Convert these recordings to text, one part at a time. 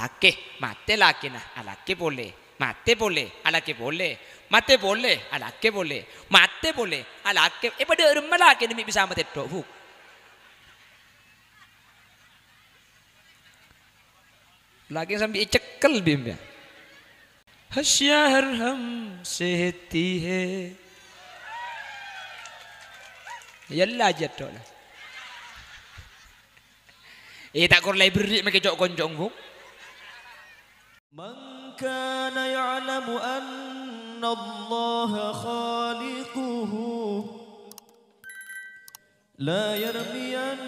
Laki, mate laki na laki boleh, mate boleh, laki boleh, mate boleh, laki boleh, mate boleh, laki. e pada rumah laki demi bisa mate tohu laki sambi cekel bim ya hasyar ham sehati he yalla jatola Eh tak kor library mek jok gonjong bung من كان يعلم أن الله خالقه لا يرمين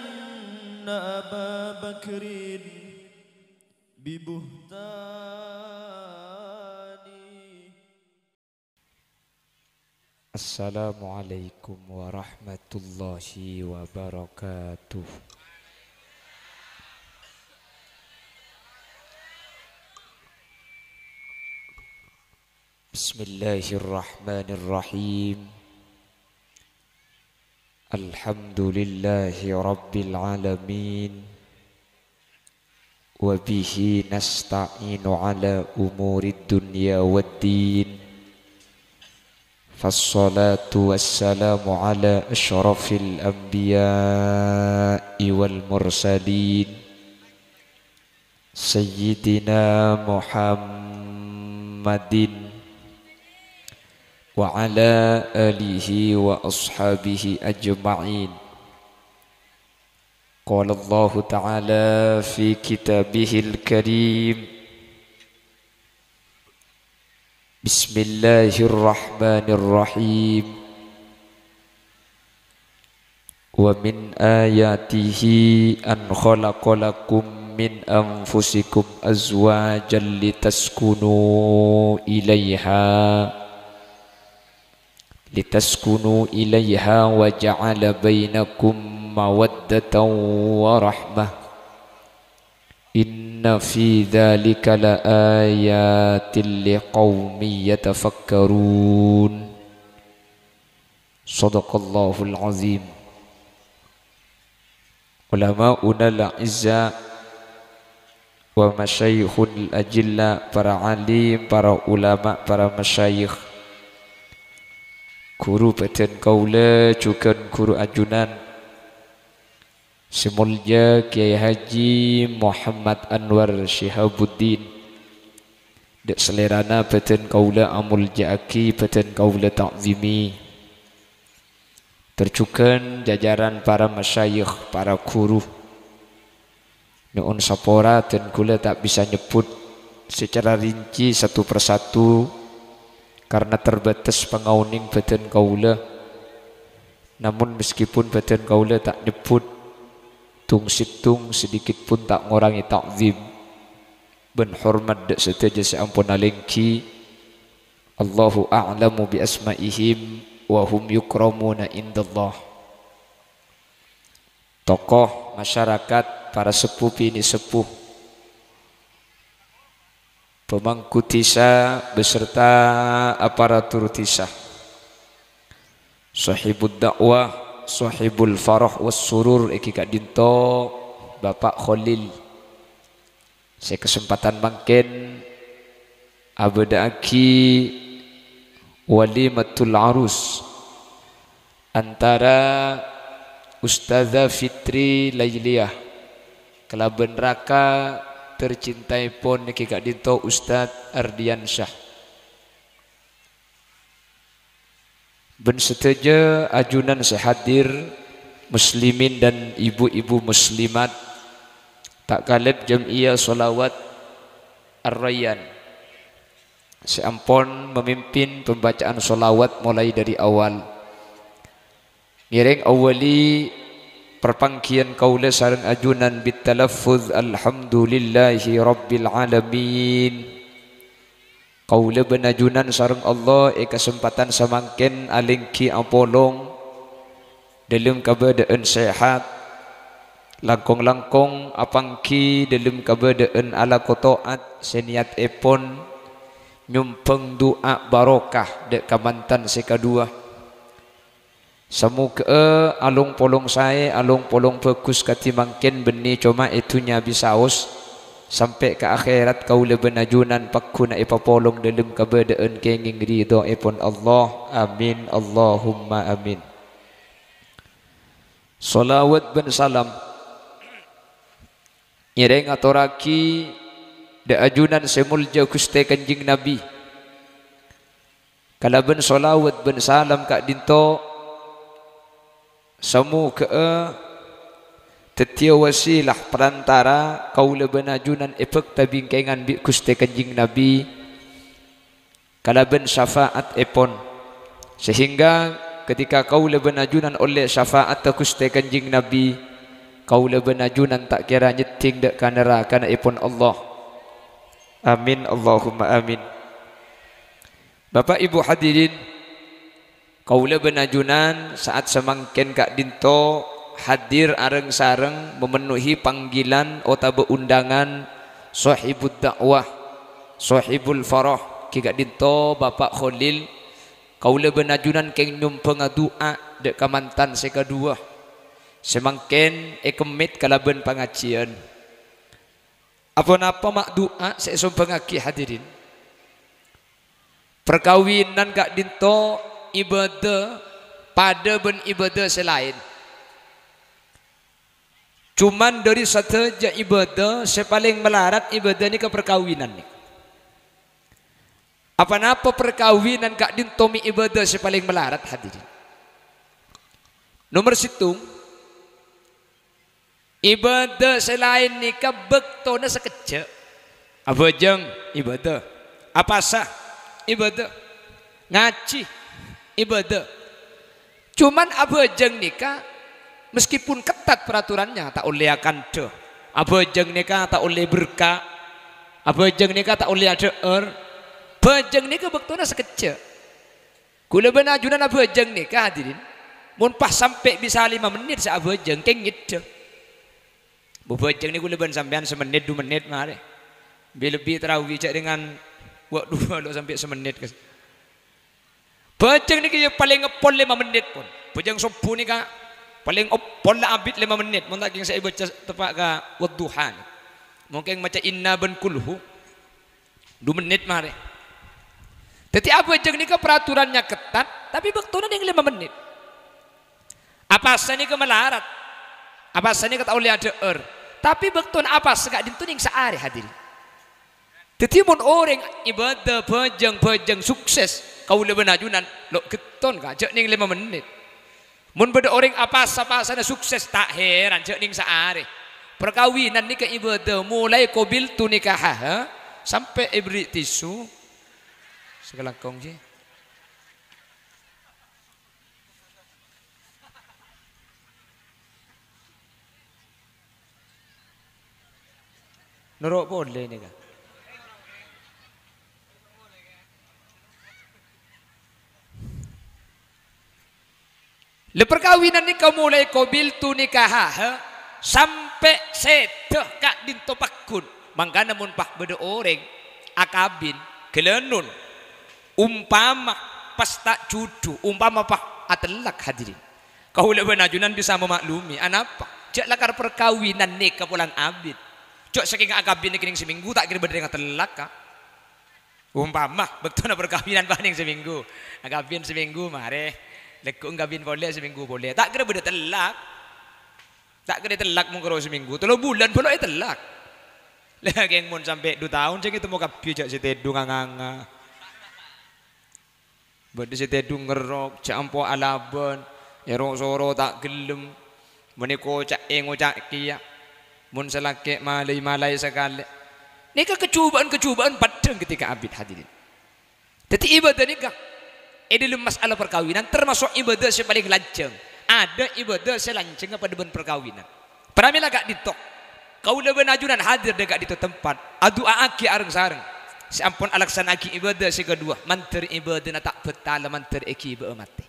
أبا بكر ببهتان السلام عليكم ورحمة الله وبركاته بسم الله الرحمن الرحيم الحمد لله رب العالمين وبه نستعين على أمور الدنيا والدين فالصلاة والسلام على أشرف الأنبياء والمرسلين سيدنا محمد وعلى آله وأصحابه أجمعين قال الله تعالى في كتابه الكريم بسم الله الرحمن الرحيم ومن آياته أن خلق لكم من أنفسكم أزواجا لتسكنوا إليها لتسكنوا إليها وجعل بينكم مودة ورحمة إن في ذلك لآيات لقوم يتفكرون صدق الله العظيم علماؤنا الأعزاء ومشايخ الأجلاء para alim, para ulama, para masyayikh guru beten kaula cukan guru ajunan Semulja Kiai Haji Muhammad Anwar Syihabuddin Dek selerana beten kaula amul jaaki beten kaula ta'zimi Tercukan jajaran para masyayikh, para guru Nuun sapora dan kula tak bisa nyebut secara rinci satu persatu karena terbatas pengauning badan kaula namun meskipun badan kaula tak nyebut tung situng sedikit pun tak ngorangi takzim ben hormat dak seteja seampun alengki Allahu a'lamu bi asma'ihim wa hum yukramuna indallah tokoh masyarakat para sepuh ini sepuh pemangku tisa beserta aparatur tisa sahibud dakwah sahibul farah was surur iki kak dinto Bapak Khalil saya kesempatan mangken wali matul arus antara Ustazah Fitri Lailiyah kelaben raka tercintai pun niki kak dinto Ustadz Ardiansyah ben setuju ajunan sehadir muslimin dan ibu-ibu muslimat tak kalib ia solawat ar-rayyan seampun memimpin pembacaan solawat mulai dari awal Ngiring awali perpangkian kaula sarang ajunan bitalaffuz alhamdulillahi rabbil alamin kaula benajunan sareng Allah e kesempatan samangkin alingki apolong dalam keadaan sehat langkong-langkong apangki dalam keadaan ala kotoat seniat epon nyumpeng doa barokah dek kamantan sekadua Semoga alung polong saya, alung polong bagus kati mungkin benih cuma itunya nyabi saus Sampai ke akhirat kau lebih najunan pakku na polong dalam keberadaan kenging ridho Epon Allah. Amin. Allahumma amin. Salawat bin salam. Nyereng atoraki da ajunan semul kuste kanjing Nabi. ben salawat ben salam kak dinto Semoga Tetia wasilah perantara Kau leban ajunan epek tabingkengan Bik kusti kanjing Nabi Kalaban syafaat epon Sehingga ketika kau leban ajunan oleh syafaat Tak kusti Nabi Kau leban ajunan tak kira nyeting dek kanera Kana epon Allah Amin Allahumma amin Bapak ibu hadirin Kaula benajunan saat semangkin Kak Dinto hadir areng-sareng memenuhi panggilan otabe undangan sahibud dakwah sahibul faroh, ki Dinto Bapak Khalil kaula benajunan keng nyumpeng doa dek kamantan sekadua semangkin ekemit kalaben pengajian apa napa mak doa saya sumpeng hadirin perkawinan Kak Dinto ibadah pada ben ibadah selain cuman dari saja ibadah sepaling melarat ibadah ni ke perkawinan ni apa napa perkawinan kak tommy ibadah sepaling melarat hadirin nomor situng ibadah selain nikah bektona sekejap apa jeng ibadah apa sah ibadah ngaji ibadah. Cuman abajeng nikah meskipun ketat peraturannya tak oleh akan abu Abajeng nikah tak oleh berkah. Abajeng nikah tak oleh ada er. Bajeng nikah bektuna sekecil. Kula ben ajunan abajeng nikah hadirin. Mun pas sampai bisa lima menit sa abajeng kengit deh. Bubajeng ni kula ben sampean semenit dua menit mari. Bi lebih terawih cek dengan waktu lo sampai semenit ke. Bajang niki paling ngepol lima menit pun. Bajang subuh nika paling opol lah abit lima menit. Mungkin tak saya baca tepat ka wadduhan. Mungkin baca inna ban kulhu. Dua menit mari. Jadi apa jeng nika peraturannya ketat, tapi bektuna yang lima menit. Apa sani ke melarat? Apa sani kata oleh ada er? Tapi bektun apa segak dituning sehari hadir. Tetapi mun orang ibadah bajang bajang sukses, kaula benajunan lo keton gak ning lima menit mun pada orang apa apa sana sukses tak heran cek ning saare perkawinan nikah ibadah mulai kobil tu nikah ha? sampai ibri tisu segala kongsi Norok boleh nih kak. Leperkawinan ni kau mulai kau tu nikah sampai setuh kak dinto pakun. Mangka namun pak orang akabin kelenun umpama pasta cucu umpama pak atelak hadirin. Kau lebih najunan bisa memaklumi. Anapa? Cek lakar perkawinan ni kepulang abid. Cok saking akabin ni seminggu tak kira beda telak kak. Umpama betul nak perkawinan paling seminggu akabin seminggu mare. Lekuk ngawin boleh seminggu boleh. Tak kira benda telak. Tak kira telak mung seminggu. telo bulan pula telak. Lah geng mun sampai 2 tahun sing ketemu kabeh jak setedu nganga. Benda setedu ngerok jak alaban. Erok ya, soro tak gelem. Meniko cak engo cak kia. Mun selakek malai malai sekali. Nikah kecubaan-kecubaan padang ketika abid hadirin. Jadi ibadah nikah ini dalam masalah perkawinan termasuk ibadah yang paling lanceng. Ada ibadah yang lanceng pada ben perkawinan. Pernah gak ditok? Kau lebih najunan hadir dekat di tempat. Adu aki areng sareng. Sampun alaksan aki ibadah si kedua. Mantir ibadah tak betala mantir eki ibadah mati.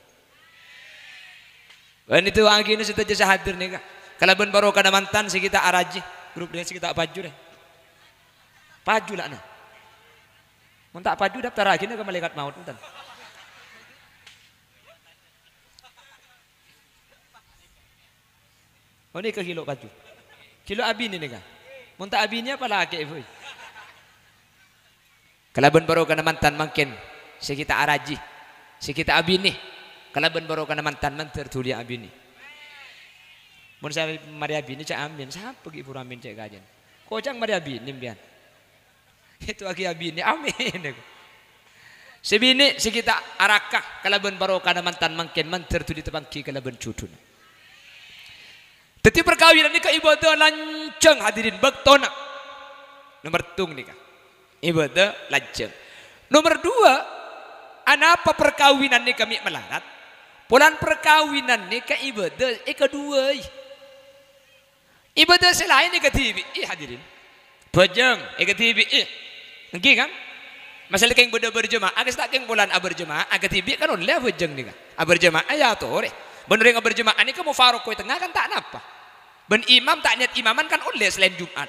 Dan itu aki ini sudah jasa hadir nih kak. Kalau ben baru kada mantan si kita araji. Grup dia si kita paju deh. Paju lah nah. Mun tak paju daftar lagi ke malaikat maut entar. Oh ni ke kilo kacu. Kilo abin ini kan. Muntah abinnya apa lagi ibu? Kalaban baru kena mantan mungkin, sekitar araji, sekitar abin ini. Kalaban baru kena mantan manter tulia abin ini. Mun saya mari abin ini cak amin, siapa ibu ramin cak kajian. Kocang mari abin ini bian. Itu lagi abin ini amin. Sebini sekitar arakah kalaban baru kena mantan makin manter tulia tebangki kalaban cutunya. Tetapi perkawinan nikah ibadah lanceng hadirin bektona. Nomor tung nikah. Ibadah lanceng. Nomor dua, anapa perkawinan nikah kami melarat. Polan perkawinan nikah ibadah ika dua. Ibadah selain ika ih hadirin. Bajang ika tibi. Ngi kan? Masalah keng benda berjemaah, agak tak keng bulan aberjemaah, agak tibi kan oleh nih nikah. Aberjemaah ya tuh Bener yang berjemaah ini kamu farok koi tengah kan tak napa. Ben imam tak niat imaman kan oleh selain Jumat.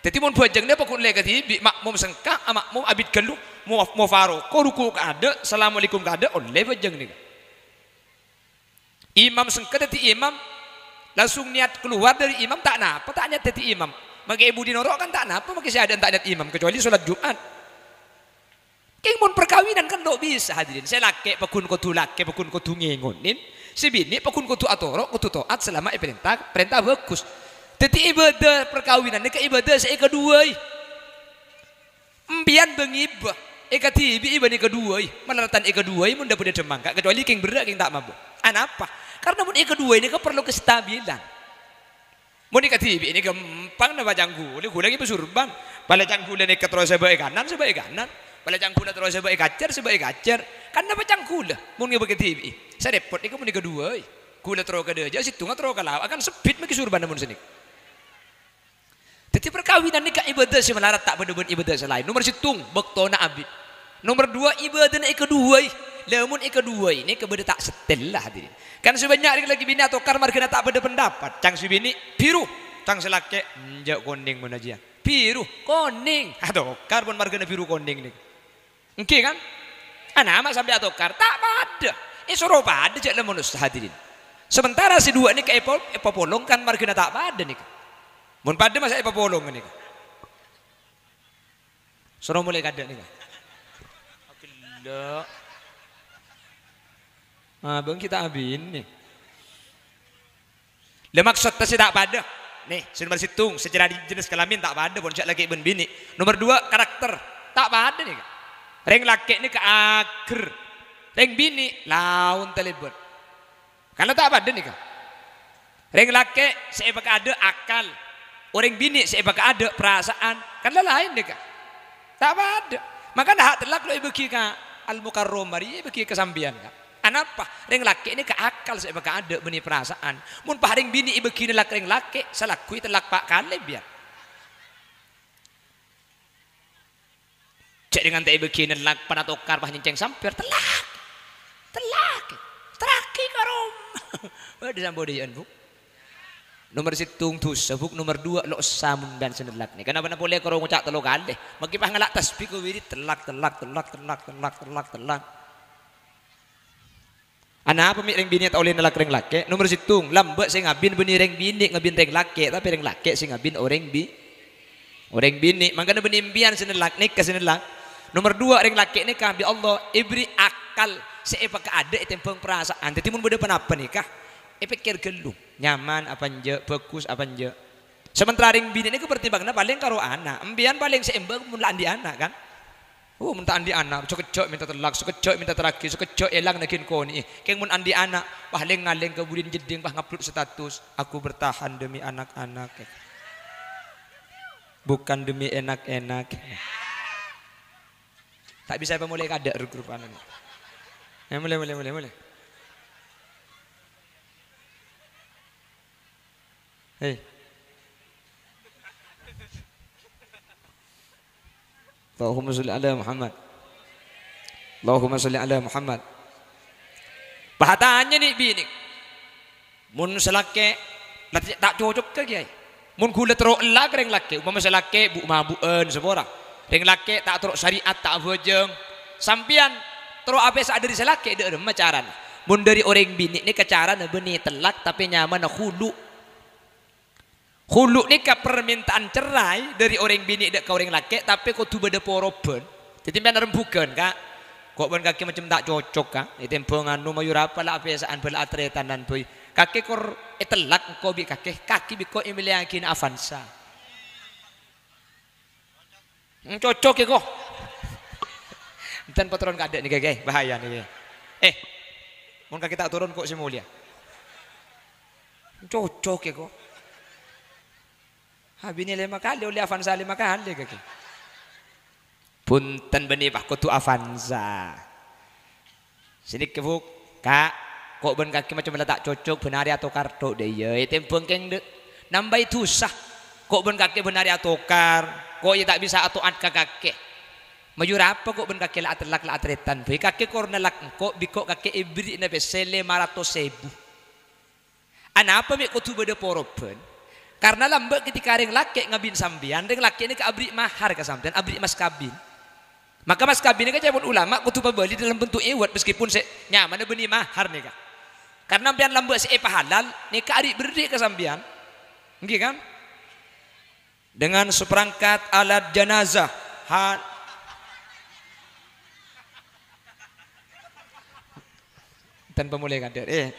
Jadi mau buat jengnya pokok oleh kati bi makmum sengka ah, makmum abid gelu mau mau kau ruku ada, assalamualaikum kada oleh buat jengnya. Imam sengka tadi imam langsung niat keluar dari imam tak napa tak niat jadi imam. Maka ibu dinorok kan tak napa maka saya ada tak niat imam kecuali sholat Jumat. Keng mau perkawinan kan dok bisa hadirin. Saya laki pekun kau tulak, pekun kau tungengonin sebini pakun kutu atoro kutu toat selama perintah perintah bagus jadi ibadah perkawinan ini ke ibadah saya kedua empian bengibah Eka tibi iba ni kedua meneratan eka dua mun dapat demang kak kecuali king berak king tak mampu anapa karena mun eka dua ini kau perlu kestabilan mun eka tibi ini gampang nama janggul gula lagi pesurban bala janggul ini keterus sebaik kanan sebaik kanan Pala cangkula terus sebaik kacer sebaik kacer. Kan apa cangkula? Mun ngi saya Sarepot ini kemudian kedua. Eh. Kula terus kedeja situ nggak terus kalaw akan sebit meki surban namun senik. Jadi perkawinan nikah ibadah si melarat tak berdebun ibadah selain. Nomor situng bektona abid. Nomor dua ibadah ini kedua. namun eh. kedua ini kebeda tak setel lah hadirin. Kan sebanyak lagi bini atau karmar kena tak beda pendapat. Cang si bini biru. Cang selake njak konding menajian. Biru koning Atau karbon margana biru koning nih. Oke kan? Anak amat sampai tukar? tak pada. Isoro eh, pada jadi lamun hadirin. Sementara si dua ini ke Epo, Epo Polong kan margina tak pada nih. Kan? Mun pada masa Epo Polong ini. Kan? Suruh mulai kada nih. Gila. Kan? Abang kita abin nih. Le maksud si tak pada. Nih, sudah bersitung secara jenis kelamin tak pada, pun lagi ben bini. Nomor dua karakter tak pada nih. Ring laki ini ke akhir. Ring bini laun telebut. Kalau tak apa nih kau. Ring laki saya ada akal. Orang oh, bini saya ada perasaan. Kalau lain nih kau. Tak apa ada. Maka dah telak lo ibu kika al mukarrom ibu kika sambian kau. Kenapa? Ring laki ini ke akal sebab ada benih perasaan. Mun pah ring bini ibu kini laki ring laki. salah lakui telak pak kalib biar. Ya? cek dengan tei begini lak pada tokar bah nyenceng sampir telak telak teraki karom ada sambo dian bu nomor situng tu sebuk nomor dua lo samun dan senelak nih kenapa nak boleh karom cak telo kali maki pah ngelak tasbih ku wiri telak telak telak telak telak telak telak Anak apa miring bini tak oleh nalak reng lake. Nomor situng lambat saya ngabin bini reng bini ngabin reng lake tapi reng lake saya ngabin orang bi orang bini. Makanya bini impian senelak nih ke Nomor dua ring laki nikah bi Allah ibri akal seepa ke ada tempeng perasaan. Jadi mun beda apa nikah? E pikir gelung nyaman apa nje bagus apa nje. Sementara ring bini ini pertimbangannya paling karo anak. Embian paling seimbang mun di anak kan. Oh, minta andi anak, sekejok minta telak, sekejok minta teraki, sekejok elang nagin koni. Keng mun andi anak, wah ngaleng kemudian jeding wah ngupload status, aku bertahan demi anak-anak. Bukan demi enak-enak. Tak bisa pemulai kada grup anu. Ya mulai mulai mulai mulai. Hei. Allahumma salli ala Muhammad. Allahumma salli ala Muhammad. Pahatannya nih bini. Mun selake tak cocok ke kiai. Mun gula teruk lah kereng lake. Umpama selake bu mabuan seorang. Ring laki tak teruk syariat tak bojong, Sampian teruk apa sak dari selaki dek rumah caran. Mun dari orang bini ni kecaran beni telak tapi nyaman hulu. Hulu ni ke permintaan cerai dari orang bini dek ke orang laki tapi kau tu beda poroben. Jadi mana rembukan kak? Kok ben kaki macam tak cocok kak? Itu tempo nu mayur apa lah apa saan bela atretan dan boy. Kaki kor eh, telak kau bi kaki kaki bi kau imiliakin avansa. Hmm, cocok ya kok. Dan patron kadek nih kayak bahaya nih. Eh, mungkin kita turun kok si mulia. Hmm, cocok ya kok. Habini lima kali oleh Avanza lima kali kayak, Punten benih pak kutu Avanza. Sini kebuk kak kok ben kaki macam letak cocok benari atau kartu deh ya. Tempeng keng dek nambah itu sah kok ben kaki benari atau kar Kau ya tak bisa atau ka kakek. Majur apa kok ben kakek la atlak la atretan. Pe eh, kakek korna lak engko biko kakek ibri na be sele marato sebu. Anapa mi kutu bede poropen. Karena lambek ketika ring laki ngabin sambian, ring laki ini ke abri mahar ke sambian, abri mas kabin. Maka mas kabin ini kan ulama kutu pembeli dalam bentuk ewat meskipun se nyaman beni mahar nih kak. Karena ambian lambek se e eh, halal nih ke abri berdiri ke sambian. Nggih kan? dengan seperangkat alat jenazah ha dan pemulih kader eh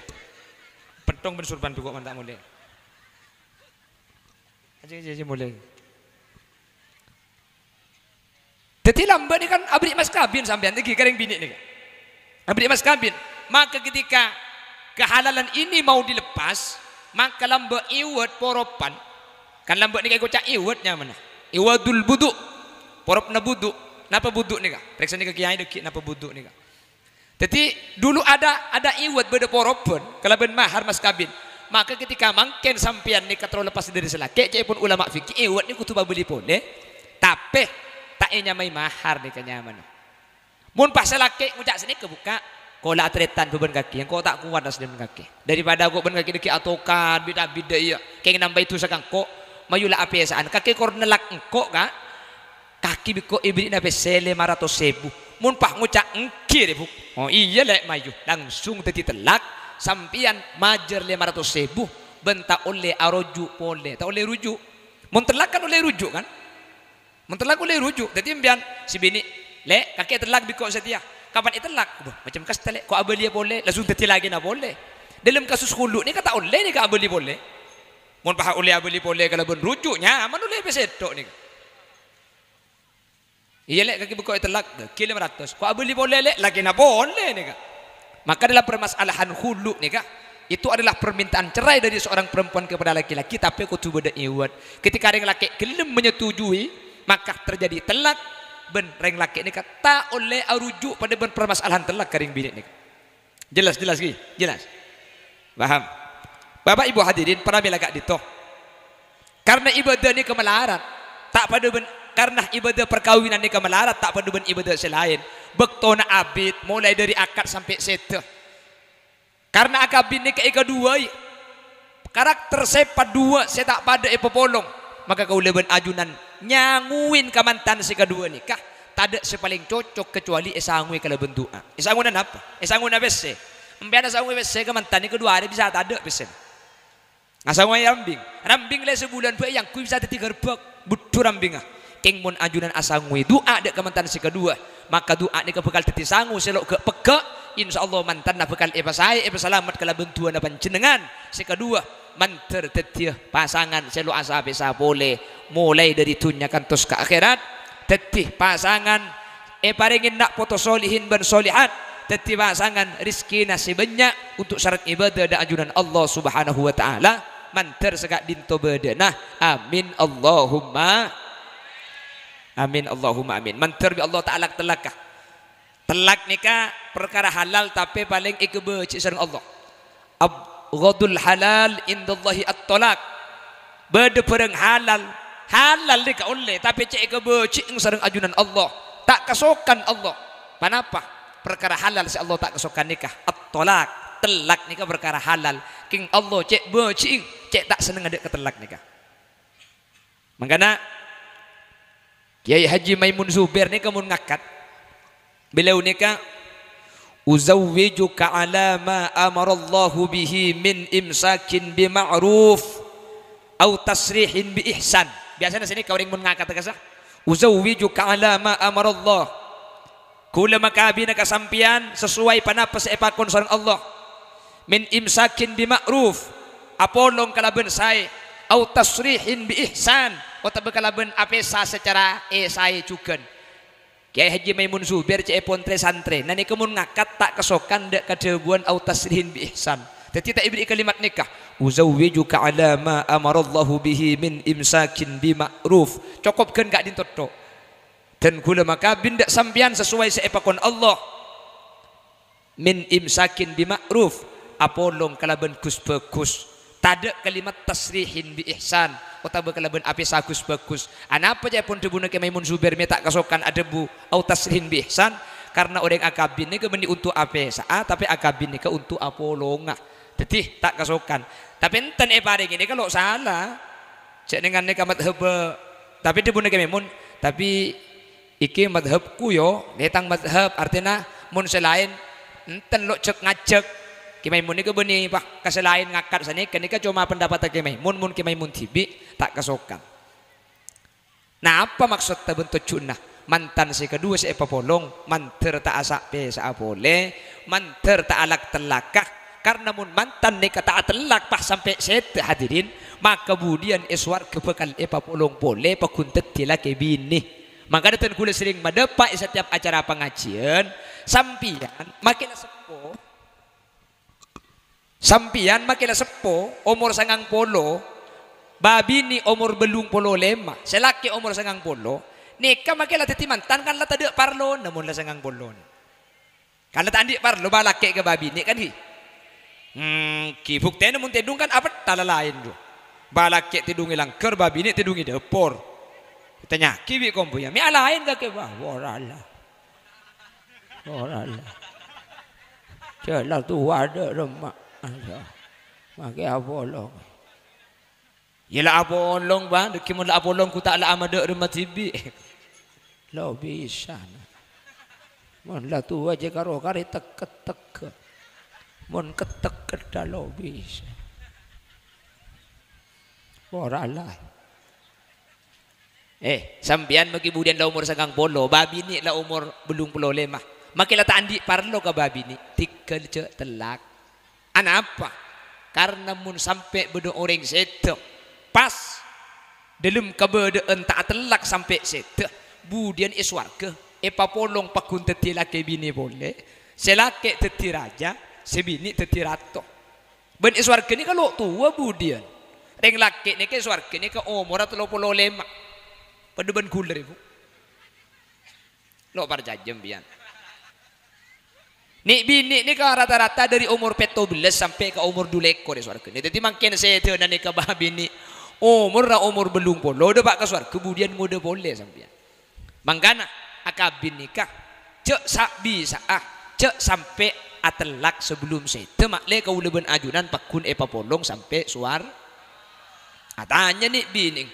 petong bersurban buku mantak mulai aja aja mulai jadi lambat ini kan abri mas kabin sampai tinggi kering bini ini. Abri mas kabin. Maka ketika kehalalan ini mau dilepas, maka lambat iwet poropan Kan lambat ni kau cak iwat nya mana? Iwadul buduk. Porop na buduk. Napa buduk ni kak? Periksa ni ke kiai dekik napa buduk ni kak? Jadi dulu ada ada iwat beda porop pun. Kalau ben mahar mas kabin. Maka ketika mangken sampian ni katro lepas dari selake. Cik pun ulama fikir iwat ni kutu beli pun. Eh? Tapi tak eh nyamai mahar ni kenyaman. Mun pasal laki ngucak sini kebuka. Kola atretan beban kaki yang kau tak kuat asli beban kaki. Daripada kau beban kaki atau atokan bidah bidah iya. Kau nambah itu sekarang kau mayula apesaan kaki kor nelak engko ka kaki biko ibri na pesele marato sebu mun pah ngucak engkir ibu. oh iya lek mayu langsung teti telak sampian majer lemarato sebu benta oleh aroju pole ta oleh rujuk mun telak kan oleh rujuk kan mun telak oleh rujuk jadi mbian si bini le kaki telak biko setia kapan itelak e macam kastelek kok abeli boleh langsung teti lagi na boleh dalam kasus hulu ni kata oleh ni ka abeli boleh mun paha ulih abli boleh kalau bun rujuknya aman ulih be sedok ni iya lek kaki buka telak kilo 100 kok abli boleh lek lagi na boleh ni maka dalam permasalahan hulu ni itu adalah permintaan cerai dari seorang perempuan kepada laki-laki tapi tu beda iwat ketika ada laki gelem menyetujui maka terjadi telak ben reng laki ni tak oleh arujuk pada ben permasalahan telak kering bini ni jelas jelas ki jelas paham Bapak Ibu hadirin pernah di toh Karena ibadah ini kemelarat, tak pada ben, karena ibadah perkawinan ini kemelarat tak pada ben ibadah selain. Bektona abid mulai dari akad sampai setah. Karena akabin ini keika dua karakter sepat dua saya tak pada epo polong maka kau leben ajunan nyanguin kamantan si kedua nikah tak ada sepaling cocok kecuali esangui kalau bentuk ah. esangui apa esangui na bese embiana esangui bese kamantan ni kedua ada bisa tak ada bese Asal wae rambing. Rambing le sebulan bae yang kui bisa tiga rebek. Budu rambing ah. keng mun ajunan asangui doa dek kementan si kedua. Maka doa ni kebekal teti sangu selok ke peke. Insyaallah mantan nak bekal eba saya eba selamat kala bentuan apa jenengan. Si kedua manter tetiah pasangan selok asa bisa boleh. Mulai dari tunya kantos ke akhirat. Tetih pasangan e ingin nak foto solihin ben solihat tetiba sangan rizki nasi banyak untuk syarat ibadah dan ajunan Allah subhanahu wa ta'ala manter segak dinto Nah, amin Allahumma amin Allahumma amin manter bi Allah taala telakah telak nikah perkara halal tapi paling ikbe cik sareng Allah abghadul halal indallahi at-talak bede pereng halal halal dik oleh tapi cik ikbe cik sareng ajunan Allah tak kesokan Allah kenapa perkara halal si Allah tak kesokan nikah at-talak telak nikah perkara halal king Allah cek becing cek tak seneng ada ketelak nikah Mengkana Kiai Haji Maimun Zubair ni kamu ngakat beliau nikah uzawwijuka ala ma Allah bihi min imsakin bima'ruf au tasrihin bi ihsan biasanya sini kau ring mun ngakat kesah uzawwijuka ala ma amarallah kula makabina kasampian sesuai panapas epakon sareng Allah min imsakin bima'ruf apolong kalaben saya au tasrihin bi ihsan utawa kalaban apesa secara esai juga Kiai Haji Maimun Zubair cek pontre santre nani kemun ngakat tak kesokan dak kadebuan au tasrihin bi ihsan jadi tak ibri kalimat nikah uzawwijuka ala ma amarallahu bihi min imsakin bi ma'ruf cukupkeun gak dintotok dan kula maka bindak sampian sesuai seepakon Allah min imsakin bi ma'ruf apolong kalaben kus bekus Tade kalimat tasrihin bi ihsan. Kota bekalaban api sagus bagus. Anapa jaya pun debuna ke Maimun me tak kasokan adebu au tasrihin bi ihsan. Karena orang akabin ini kemeni ah, untuk apa saat tapi akabin ke untuk apolonga. Jadi tak kasokan. Tapi enten e eh pare gini kalau salah. Cek dengan ini kamat hebe. Tapi debu nake Maimun. Tapi iki madhabku yo. Netang madhab artinya mun selain enten lo cek ngajek Kimaimun niku buni pak kaselain ngakar sini, kenika cuma pendapat Kimaimun mun Kimaimun tibi tak kesokan. Nah apa maksud bentuk sunnah? Mantan si kedua si epapolong manter tak asak be boleh manter tak alak telakah karena mun mantan ni kata telak pah sampai set hadirin maka kemudian eswar kebekal epapolong boleh pakuntet tila kebini. Maka datang kula sering madepak setiap acara pengajian sampian makin sepuh Sampian makilah sepo umur sangang polo babi ni umur belum polo lema selaki umur sangang polo nikah makilah tetimantan kan lah tadek parlo namun lah sangang polo kalau tak andik parlo balake ke babi ni kan hi hmm ki bukti namun tidung kan apa tala lain tu balake tidung ilang ker babi ni tidung depor tanya kiwi kombo ya mi alain ke ke wah Allah Allah Jalan tu ada rumah Allah. Maki abolong. Yela abolong bang. Dukimun la abolong ku tak la amada rumah tibi. Lo bisa. Mon lah tua je karo kari tek tek. Mun ketek kedah lo bisa. Boralah. Eh, sampean bagi budian la umur sangang polo, babi ni lah umur belum puluh lemah. Makilah tak andi parlo ke babi ni, tikel ce telak. Kenapa? Karena mun sampai benda orang setuh. Pas. Dalam keberadaan tak telak sampai setuh. Budian is warga. polong pakun teti laki bini boleh. Selaki teti raja. Sebini teti rato. Ben is ni kalau tua budian. ring laki ni ke is warga ni ke umur atau lopolo lemak. Pada ben kuler ibu. Lo parjajam biar. Nik binik ni rata-rata dari umur belas sampai ke umur dulek di suarga. Ni tadi makin saya tu dan ni bah bini. Umur ra umur belum polo de pak ke suarga. Kemudian mode boleh sampai. Mangkana akabin nikah. Cek sak bisa ah. Cek sampai atelak sebelum saya tu mak kau leben ajunan pakun epa polong sampai suar. Atanya ah, ni bini.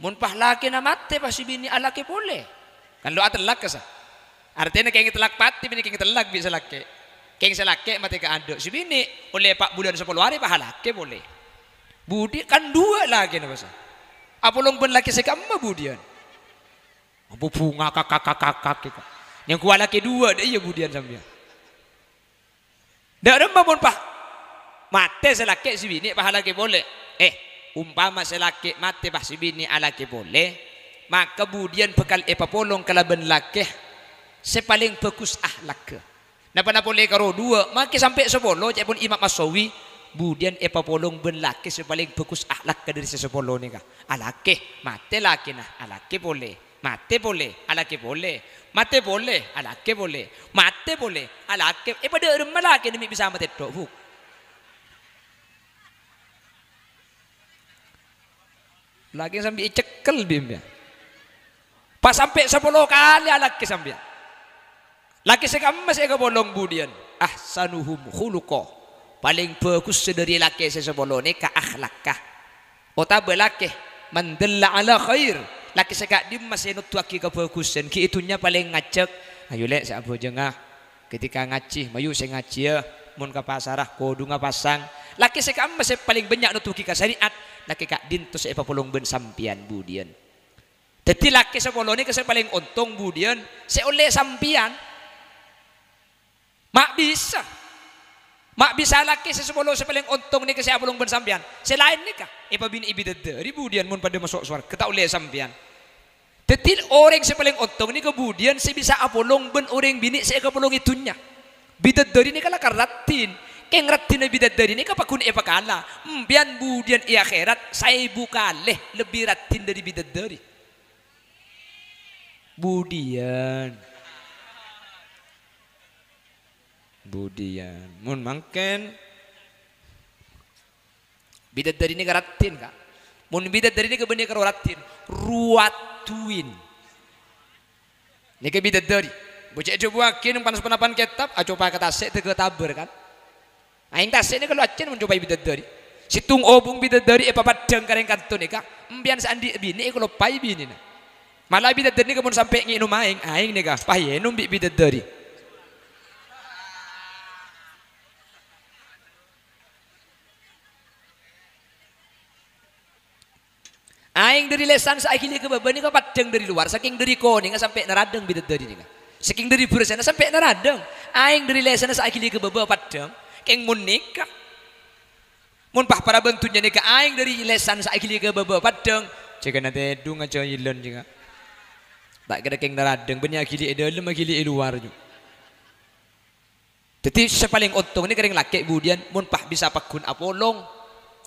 Mun pah laki na mate pasti bini alaki boleh. Kan lo atelak kesah. Artinya kayak kita pati, bini kita lak bisa laki Kayak kita lakke mati ke si bini oleh pak bulan sepuluh hari pahala ke boleh. Budi kan dua lagi nih bahasa. Apa long ben laki sekamma budian. Apa bunga kakak kakak kakak. Yang kuat laki dua deh ya budian sambil. Dak remah pun pah. Mate selaki bini pahala ke boleh. Eh umpama selaki mati pah sebini alaki ah, boleh. Maka budian bekal epa polong kalaben lakeh sepaling bagus ahlak. Napa-napa boleh karo dua, maki sampai sepuluh, cek pun Imam Masawi, budian epa polong ben laki sepaling bagus ahlak ke dari sepuluh ni kah. Alake, mate laki nah, alake boleh, mate boleh, alake boleh, mate boleh, alake boleh, mate boleh, alake. Eh pada rumah laki demi bisa mati dok buk. Lagi sambil cekel bim ya. Pas sampai sepuluh kali alake sambil. Laki saya kamu masih ke bolong budian. ah Ahsanuhum khuluqa. Paling bagus sedari laki saya sebolo ni ke akhlakkah. Ota oh, belakih mandalla ala khair. Laki saya kak dim masih nutu aki ke bagus dan ki itunya paling ngajak. Ayo lek saya jengah. Ketika ngaji, mayu saya ngaji ya. Mun ke pasarah, kodunga pasang. Laki saya kamu masih paling banyak nutu ki ke syariat. Laki kak din tu saya papulung ben sampian budian. Jadi laki sebolo ni saya paling untung budian. Saya oleh sampian. Mak bisa. Mak bisa laki sesepuluh sepaling untung ni ke abulong ban bersampian. Selain ni kah? Ipa eh, bin ibidada. dian mun pada masuk suar. Kita oleh sampian. Tetil orang sepaling untung ni kemudian si bisa long ben orang bini saya kepulong itunya. Bidadari ni kalau karatin. Keng ratin na bidadari ni kapakun ipa eh, kala. Mbian budian i akhirat. Saya buka leh lebih ratin dari bidadari. Budian. budian mun mangken bidat dari negara tin kak mun bidat dari ini kebenih karatin ruatuin ini ke bidat dari bocah itu buakin panas penapan kitab acoba ah, kata sek tege taber kan aing nah, tas ini kalau acen mencoba bidat dari situng obung bidat dari eh, apa padang kering kantun ika eh, embian sandi bini eh, kalau pai bini nah. malah bidat dari ini kemun sampai nginu maing aing nih kak pai ya, enum bidat dari Aing dari lesan saiki lihat ini kau padang dari luar saking dari kau nika sampai neradeng bida dari nika. Saking dari bursana sampai neradeng. Aing dari lesan saiki lihat kebaba padang keng monik, nika. Mun pah para bentunya nika aing dari lesan saiki lihat kebaba padang. Jika nanti dunga cah ilan jika. Tak kira keng neradeng benya ada dalam gili luar juga. Jadi sepaling untung ini kering laki budian mun pah bisa pakun apolong.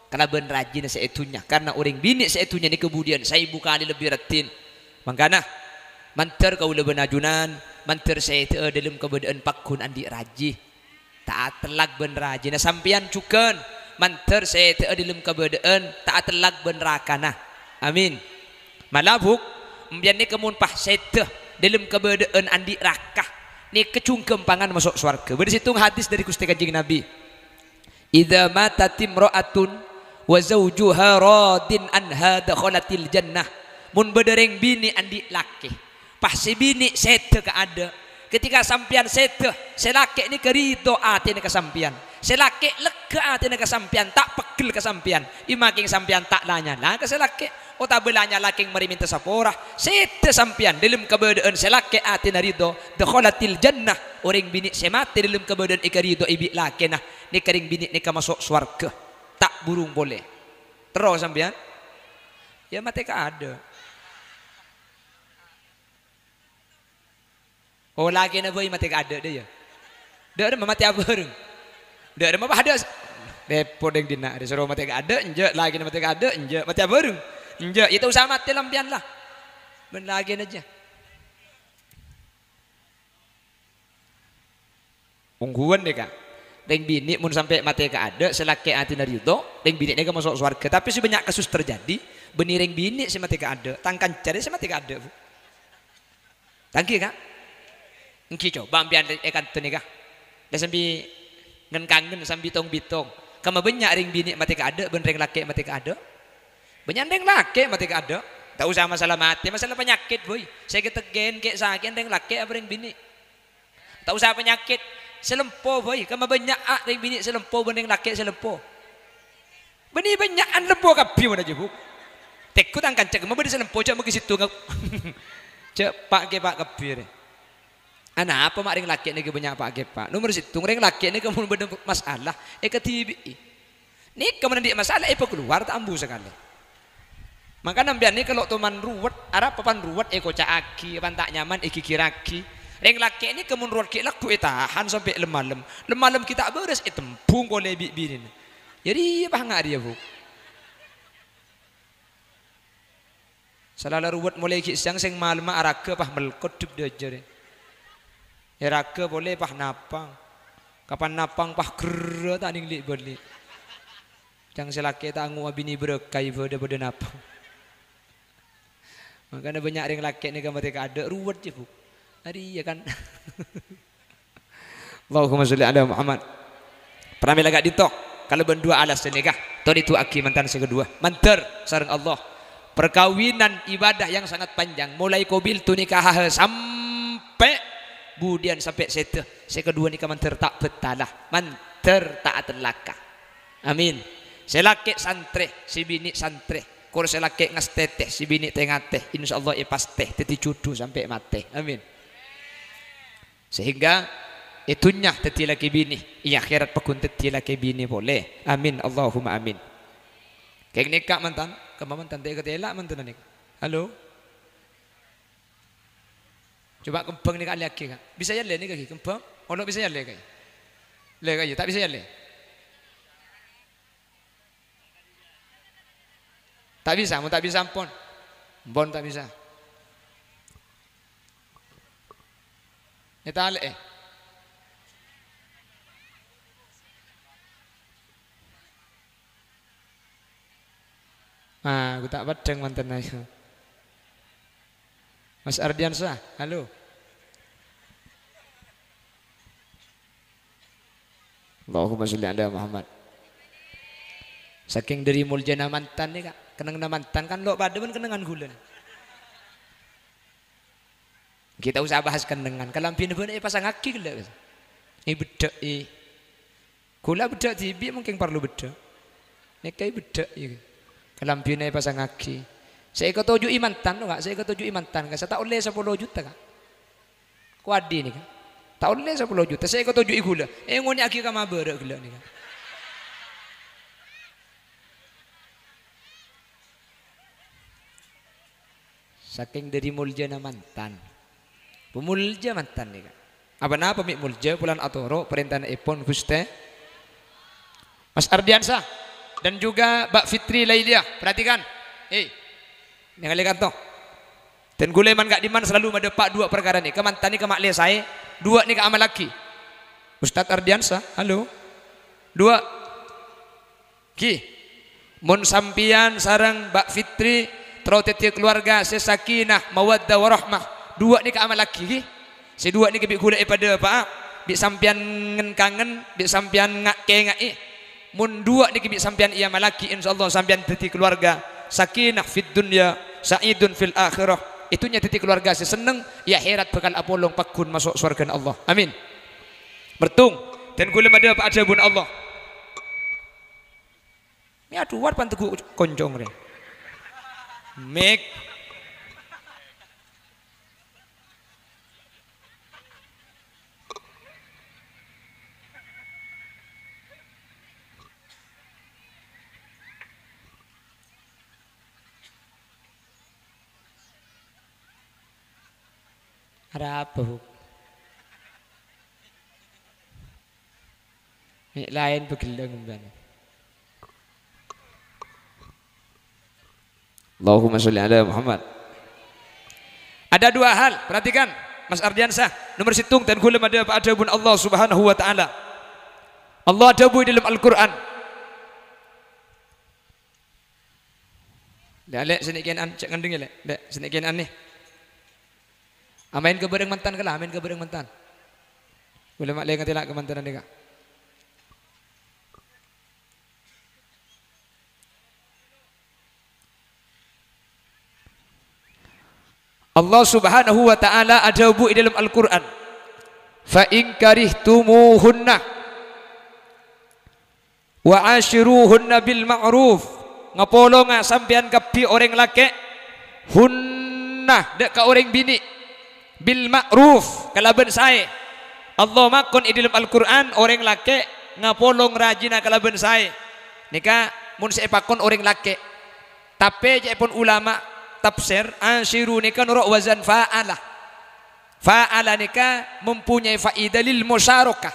Karena ben rajin seitunya. Karena orang bini seitunya ni kemudian saya buka ni lebih retin. Mangkana? Mantar kau lebih najunan. Mantar saya itu eh, dalam kebudayaan pak kun andi raji. Tak telak ben rajin. Nah, sampian cukan. Mantar saya itu eh, dalam kebudayaan tak telak ben rakana. Amin. Malabuk. Mungkin ni kemun pah saya dalam kebudayaan andi rakah. Ni kecung kempangan masuk suarga. Berhitung hadis dari kustika jing nabi. Idza matatim ra'atun wa zawjuha radin anha dakhalatil jannah mun bedereng bini andi laki pasti bini sete ke ada ketika sampian sete selaki ini kerido ati ini kesampian selaki lega ati ini kesampian tak pegel kesampian imaking sampian tak lanya lah ke selaki o oh, tak belanya laking minta saporah sete sampian dalam keberadaan selaki ati narido dakhalatil jannah orang bini semati dalam keberadaan ikarido ibi laki nah ni kering bini ni masuk swarga burung boleh. Terus sampean? Ya ke ada. Oh lagi nak mati ke ada dia ya. Dia ada mati apa burung. Dia ada apa ada. Repot deng dina ada suruh ke ada enje lagi nak ke ada enje mati apa burung. Enje itu usah mati lampian lah. Ben lagi aja. Ungguan deh kak. Ring bini mun sampai mati ke ada selaki hati itu. Ring bini nega masuk surga. Tapi sebanyak kasus terjadi, ring bini si mati ke ada, tangkan cari si mati ke ada. Tangki kak? Engki coba ambil ikan tu nih kak. Dah sambil ngen kangen sambil bitong bitong. banyak ring bini mati ke ada, ring laki mati ke ada. Banyak ring laki mati ke ada. Tak usah masalah mati, masalah penyakit boy. Saya ketegen, kek sakit, ring laki apa ring bini. Tak usah penyakit, selempo boy. Kamu banyak ak ah, dari bini selempo bening laki selempo. Bini banyak an lempo kapi mana jebu. Tekut angkan cek mau beri selempo cak mungkin situ ngap. Cek pak ke pak kapi. Anak apa mak ring laki ni banyak pak ke pak. Nomor situ ring laki ni kamu benda masalah. Eka tibi. Ni kamu nanti masalah apa keluar tak ambu sekali. Maka nambian ni kalau teman ruwet, Arab papan ruwet, eko aki apa tak nyaman, iki kiraki. Ring laki ini kemunruat ke laku eh, tahan sampai lemalem. Lemalem kita beres itembung eh, oleh bibinin. Jadi apa enggak dia bu? Salah ruwet mulai ki siang sing malam arake ah, pah melkodup dajer. Ya rake boleh pah napang. Kapan napang pah ger tak ning lik beli. Jang selake tak angu abini ah, berkai bode bode napang. Makanya banyak ring laki ni gambar mereka ada ruwet je bu. Hari ya kan. Allahumma salli ala Muhammad. Pramila gak ditok kalau berdua alas nikah. Ton itu aki mantan kedua. mantar sareng Allah. Perkawinan ibadah yang sangat panjang mulai kobil tu nikah sampai budian sampai sete. kedua nikah mantar tak betalah. mantar tak telaka. Amin. laki santri si bini santri Kalau selake ngas teteh, si bini tengah teh. Insya Allah ipas teh, teti cudu sampai mate. Amin. Sehingga itunya tetila bini. iya akhirat pekun tetila bini boleh. Amin Allahumma amin. Kayak nikah mantan, kemaman tante ketela mantan nik. Halo. Coba kempeng nikah laki kan Bisa jalan ya nih kaki kempeng. Ono oh, bisa jalan ya kaki. Le kaki ya? tak bisa jalan Tak bisa, mau tak bisa ampun. Bon tak bisa. Nitalek ya eh. Ah, aku tak padang mantan aja. Ya. Mas Ardiansyah, halo. Allahumma sholli ala Muhammad. Saking dari muljana mantan nih kak, kenang mantan kan lo pada pun kenangan gulen. Kita usah bahas kenengan. Kalau pin pun pasang kaki gila. Ini bedak I, Kula bedak tibi mungkin perlu bedak. Ini kayak bedak ya. Kalau pin pasang kaki. Saya tujuh iman tan nggak? Saya ketuju iman tan enggak? Saya tak oleh 10 juta kak. Kuadi ini kak. Tak oleh 10 juta. Saya tujuh igula. Eh ngoni aki kama berak gila nih kan? Saking dari muljana mantan. Pemulja mantan nih, Apa na pemik mulja bulan atoro perintah Epon guste. Mas Ardiansa dan juga Mbak Fitri Lailia. Perhatikan. Eh. Nengalikan toh. Dan gue leman gak diman selalu mendepak dua perkara ni. Kemantan ni kemakle saya. Dua nih ke amal laki. Ustadz Ardiansa. Halo. Dua. Ki. Mun sampian sarang Mbak Fitri. Terau keluarga sesakinah mawadda warahmah dua ni ke amal si dua ni ke bik gulai pada apa ah. bik sampian ngen kangen bik sampian ngak ke ngak eh mun dua ni ke bik sampian ia malaki insyaallah sampian titik keluarga sakinah fid dunya saidun fil akhirah itunya titi keluarga si seneng ya herat bekal apolong pakun masuk surga Allah amin bertung dan kulim ada pak bun Allah ya aduan pan teguk koncong Mik Rabu. lain begeleng ben. Allahumma sholli ala Muhammad. Ada dua hal, perhatikan Mas Ardiansyah, nomor situng dan kulam ada apa Ada adabun Allah Subhanahu wa taala. Allah di dalam Al-Qur'an. Lek sini kenan, cek ngendeng ya, lek. Lek sini kenan nih. Amin ke bareng mantan ke amin amain ke bareng mantan. Boleh mak lengah tidak ke mantanan dia. Allah Subhanahu wa taala ada bu di dalam Al-Qur'an. Fa in karihtumuhunna wa ashiruhunna bil ma'ruf. Ngapolo nga sampean kapi orang laki hunna dek orang bini bil ma'ruf kalaban sae Allah makon idil alquran Al-Quran orang laki ngapolong rajina kalaban sae nika mun seepakon orang laki tapi jepun ulama tafsir ansiru nika nurok wazan fa'ala fa'ala nika mempunyai fa'idah lil musyarakah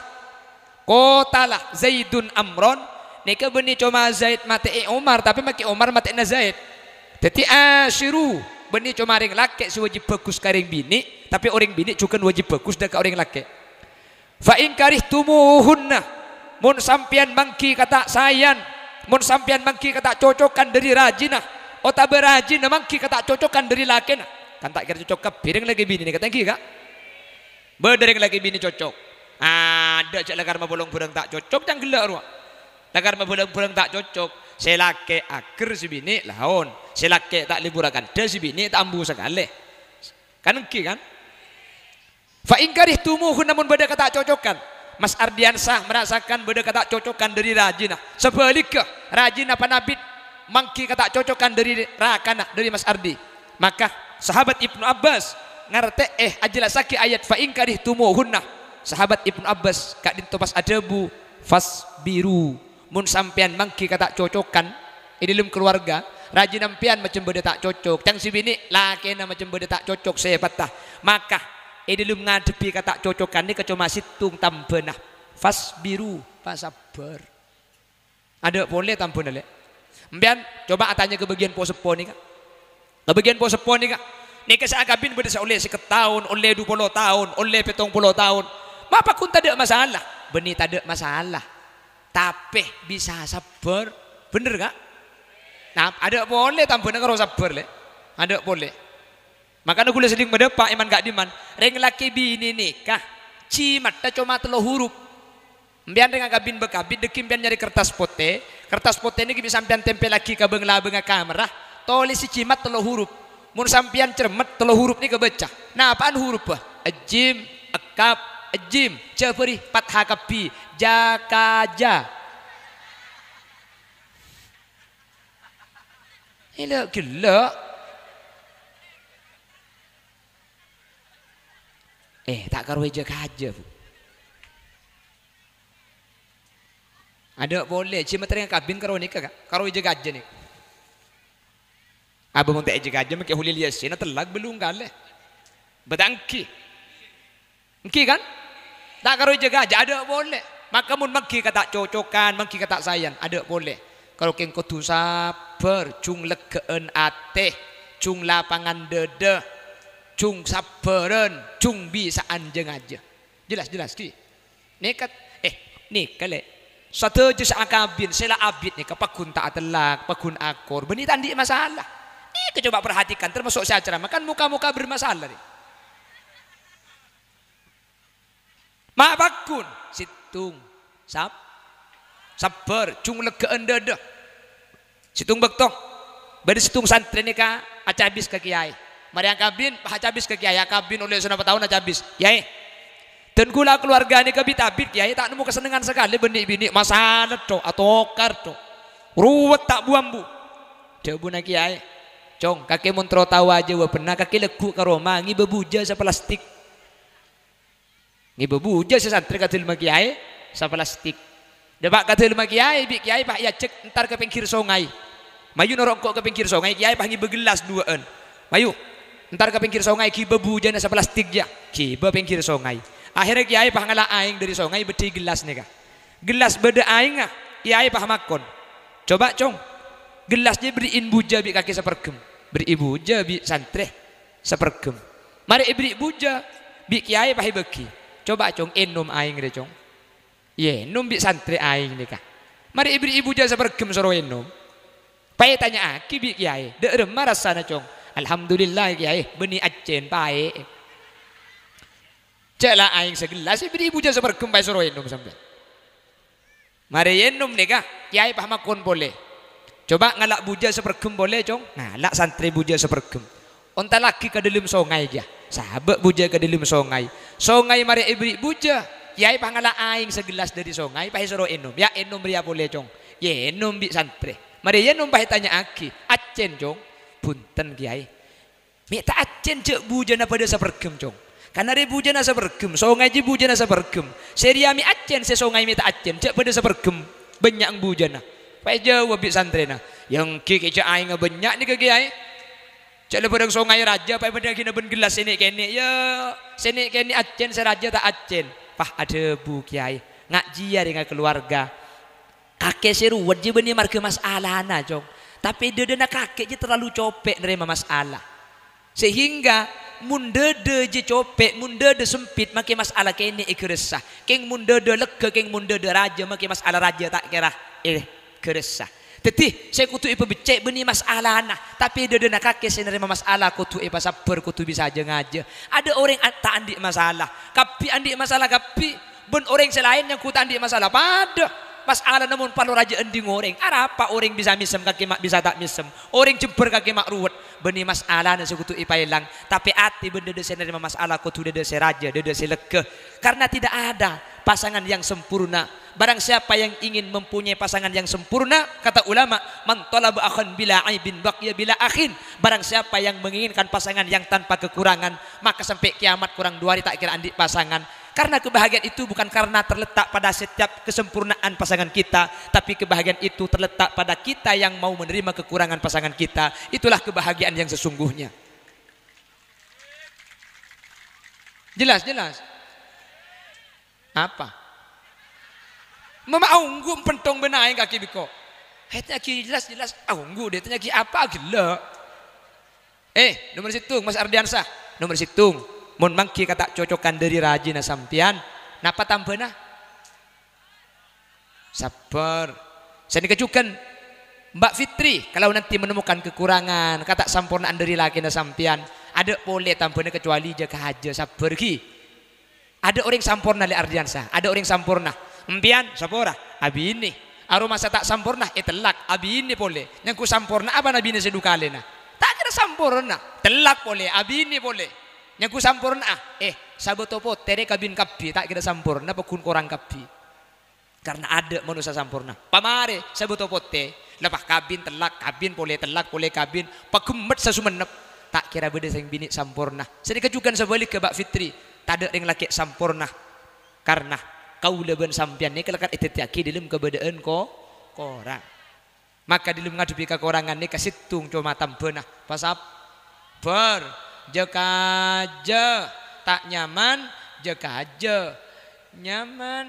kotalah zaidun amron nika beni cuma zaid mati Umar tapi maki Umar mati Zaid jadi ansiru Bini cuma orang laki si wajib bagus karing bini tapi orang bini juga wajib bagus dekat orang laki fa in karihtumuhunna mun sampian mangki kata sayan mun sampian mangki kata cocokan dari rajinah otak berajin mangki kata cocokan dari laki nah kan tak kira cocok kepiring lagi bini kata kira berdering lagi bini cocok ada ah, cak lagar mabolong burang tak cocok dan gelak ruak lagar mabolong burang tak cocok selake akhir sebini laon selake tak liburakan dah sebini ambu sekali kan ki kan fa ingkarih tumuhu namun beda kata cocokan Mas Ardiansah merasakan beda kata cocokan dari rajinah sebaliknya rajinah panabit mangki kata cocokan dari rakanah dari Mas Ardi maka sahabat Ibnu Abbas ngerti eh ajelas saki ayat fa ingkarih nah sahabat Ibnu Abbas kak dintopas adabu fasbiru mun sampean mangki kata cocokan ini lum keluarga rajin sampean macam beda tak cocok cang si bini laki nama macam beda tak cocok saya patah maka ini lum ngadepi kata cocokan ini kecuma situng tambenah fas biru pasabar ada boleh tampun ale ampian coba tanya ke bagian posepo ni kak ke bagian posepo ni kak ni ke sakabin beda oleh seketahun oleh dua puluh tahun oleh petong puluh tahun Bapak kun tak ada masalah. Beni tak ada masalah. Tapi bisa sabar. Bener gak? Nah, ada boleh tambah negara sabar le. Ada boleh. Makanya gue sedih pak iman gak diman. ring laki bini nikah. Cimat tak cuma teluh huruf. Mbian dengan kabin bekabin dekim bian nyari kertas pote. Kertas pote ini bisa sampean tempel lagi ke bengla benga kamera. Tulis si cimat telo huruf. Mun sampean cermat telo huruf ini kebecah. Nah apaan huruf bah? Ajim, akap, jim cepuri patha kapi jakaja Hello, hello. eh tak karuwe jakaja bu ada boleh cuma teringat kabin karo nikah karo jakaja nih Abu mau tak jakaja mungkin hulil sih. nanti lag belum kalah Betangki. Mungkin kan? Tak karo jaga aja ada boleh. Maka mun mengki kata cocokan, mengki kata sayang, ada boleh. Kalau keng kudu sabar, cung legeen ateh, cung lapangan dede, cung saberen, cung bisa anjeng aja. Jelas jelas ki. Nekat eh nih kale satu jus akabin sela abid nih Kepakun tak telak, pakun akor, beni tandi masalah. Nih coba perhatikan termasuk saya ceramah kan muka-muka bermasalah nih. Mak bakun situng sab sabar cung legeen dedah. Situng bektok. beri situng santri ni ka acabis ke kiai. Mari yang kabin acabis ke kiai, kabin oleh sunapa tahun acabis. Yai. Dan kula keluarga ni kabit, tabit kiai tak nemu kesenangan sekali benik benik masalah to atau karto. Ruwet tak bu, buambu. Jawabuna kiai. Cong, kakek montro tawa aja wa pernah kakek legu ngi bebuja sa plastik. Ngibu buja sesantri katil magiai saplastik. Debak katil magiai bi kiai pak ya cek entar ke pinggir sungai. Mayu kok ke pinggir sungai kiai pak begelas duaan. Mayu entar ke pinggir sungai ki bebuja nasa plastik ya. Ki be pinggir sungai. Akhirnya kiai pak ngalah aing dari sungai beti gelas nih Gelas beda aing ah. Kiai pak makon. Coba cong. Gelasnya beriin buja bi kaki sepergem. Beri buja bi santre sepergem. Mari beri buja bi kiai pahi beki. Coba cong enum aing deh cong. Ye, num bi santri aing nih kah. Mari ibu-ibu jasa berkem soro enum. pai tanya aki ah, bi kiai. Dek remar rasana cong. Alhamdulillah kiai beni acen pai Cela aing segelas ibu-ibu jasa berkem pai soro enum sampai. Mari enum nih kah. Kiai pahamakon boleh. Coba ngalak buja sepergem boleh cong. Nah, lak santri buja sepergem. Onta laki ke dalam sungai aja sahabat buja ke dalam sungai sungai mari ibri buja yai pangala aing segelas dari sungai pahe suruh enum ya enum ria boleh cong ya enum bi santri mari ya enum pahe tanya aki acen cong punten kiai minta acen cek buja na pada sapergem cong karena dia buja na sapergem sungai je buja na sapergem seriami acen se sungai minta acen cek pada sapergem banyak buja na pahe jawab bi santri na yang kiki cek aing banyak ni ke kiai Cale padang sungai raja, apa yang kena ben gelas sini kene. Ya, sini kene acen seraja tak acen. Pah ada bu kiai ngaji ya dengan keluarga. Kakek seru wajib ini marke masalah na jong. Tapi dede nak kakek je terlalu copek nerima masalah. Sehingga dede je copek, mundede sempit makin masalah kene ikeresah. Keng mundede lega, keng mundede raja makin masalah raja tak kira eh keresah. Tetih saya kutu ibu becek beni masalah nah. Tapi dia nak kakek saya nerima masalah kutu ibu sabar kutu bisa aja ngaja. Ada orang yang tak andik masalah. Kapi andik masalah kapi. Ben orang selain yang kutu andik masalah pada. Masalah namun perlu raja ending orang. Ada apa orang bisa misem kaki mak bisa tak misem. Orang jember kaki mak ruwet. Beni masalah dan kutu ipa hilang. Tapi hati benda dia nerima masalah kutu dia saya raja. Dia saya lega. Karena tidak ada pasangan yang sempurna. Barang siapa yang ingin mempunyai pasangan yang sempurna, kata ulama, man akhun akhan bila aibin baqiya bila akhin. Barang siapa yang menginginkan pasangan yang tanpa kekurangan, maka sampai kiamat kurang dua hari tak kira andik pasangan. Karena kebahagiaan itu bukan karena terletak pada setiap kesempurnaan pasangan kita, tapi kebahagiaan itu terletak pada kita yang mau menerima kekurangan pasangan kita. Itulah kebahagiaan yang sesungguhnya. Jelas, jelas. Apa? Mama aunggu pentong benai kaki biko. Hati eh, aki jelas jelas aunggu ah, dia tanya aki apa gila. Eh nomor situng Mas Ardiansa nomor situng. Mun mangki kata cocokan dari rajin sampian. Napa tambahna? Sabar. Saya dikacukan Mbak Fitri, kalau nanti menemukan kekurangan, kata sampurnaan dari laki dan sampian, ada boleh tambahnya kecuali jaga haja sabar ki. Ada orang sampurna di ardiansa, ada orang sampurna. Empian sapora, abi ini. Aru masa tak sampurna, eh, telak abi ini boleh. Yang ku sampurna apa nabi ini Lena? Tak kira sampurna, telak boleh, abi ini boleh. Yang ku sampurna, ah, eh sabotopo tere kabin kapi, tak kira sampurna pekun korang kapi. Karena ada manusia sampurna. Pamare sabotopote, lepah kabin telak, kabin boleh telak, boleh kabin. Pakumet sasumenep, tak kira beda sing bini sampurna. Sedikit juga sebalik ke Bak Fitri ada yang laki sampurna. Karena kau leban sampian ni kelakat itetiaki dalam kebedaan ko korang. Maka dalam ngadupi kekurangan ni kasih tung cuma tampenah. Pasap ber aja tak nyaman aja nyaman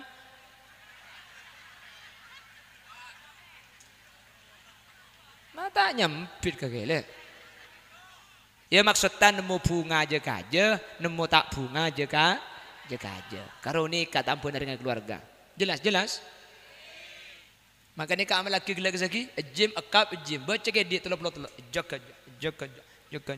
mata nyempit kagak Ya maksudnya nemu bunga aja kaje, nemu tak bunga aja ka, aja kaje. Karo kata tampon dari keluarga. Jelas, jelas. Maka nikah amal lagi gila lagi. Jim akap jim. Baca ke dia telo telo telo. Jok jok jok jok jok.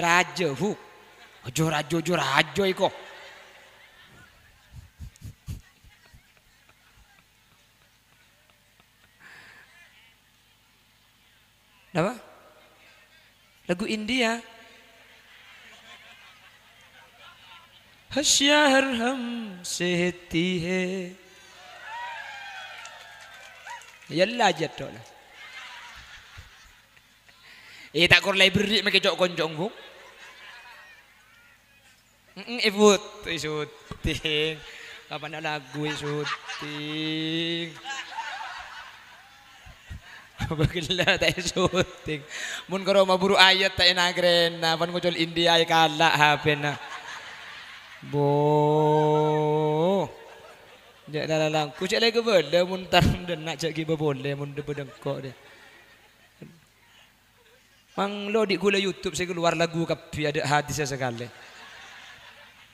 raja hu. Jo raja jo raja Apa? Lagu India. Hasyar Ham सहती है ಎಲ್ಲ jatuh lah. Eh tak kor library make jok konjong bu. Ibut, eh, isuting. Eh, Kapan lagu eh, ting. Bagilla tak shooting. Mun karo maburu ayat tak enak na. Pan kucul India ay kala nak, na. Bo. Jak dalam lang. Kucul lagi bela mun tarun dan nak cak kiba boleh mun de bedengkok dia. Mang lo di gula YouTube saya keluar lagu kapi ada hadisnya sekali.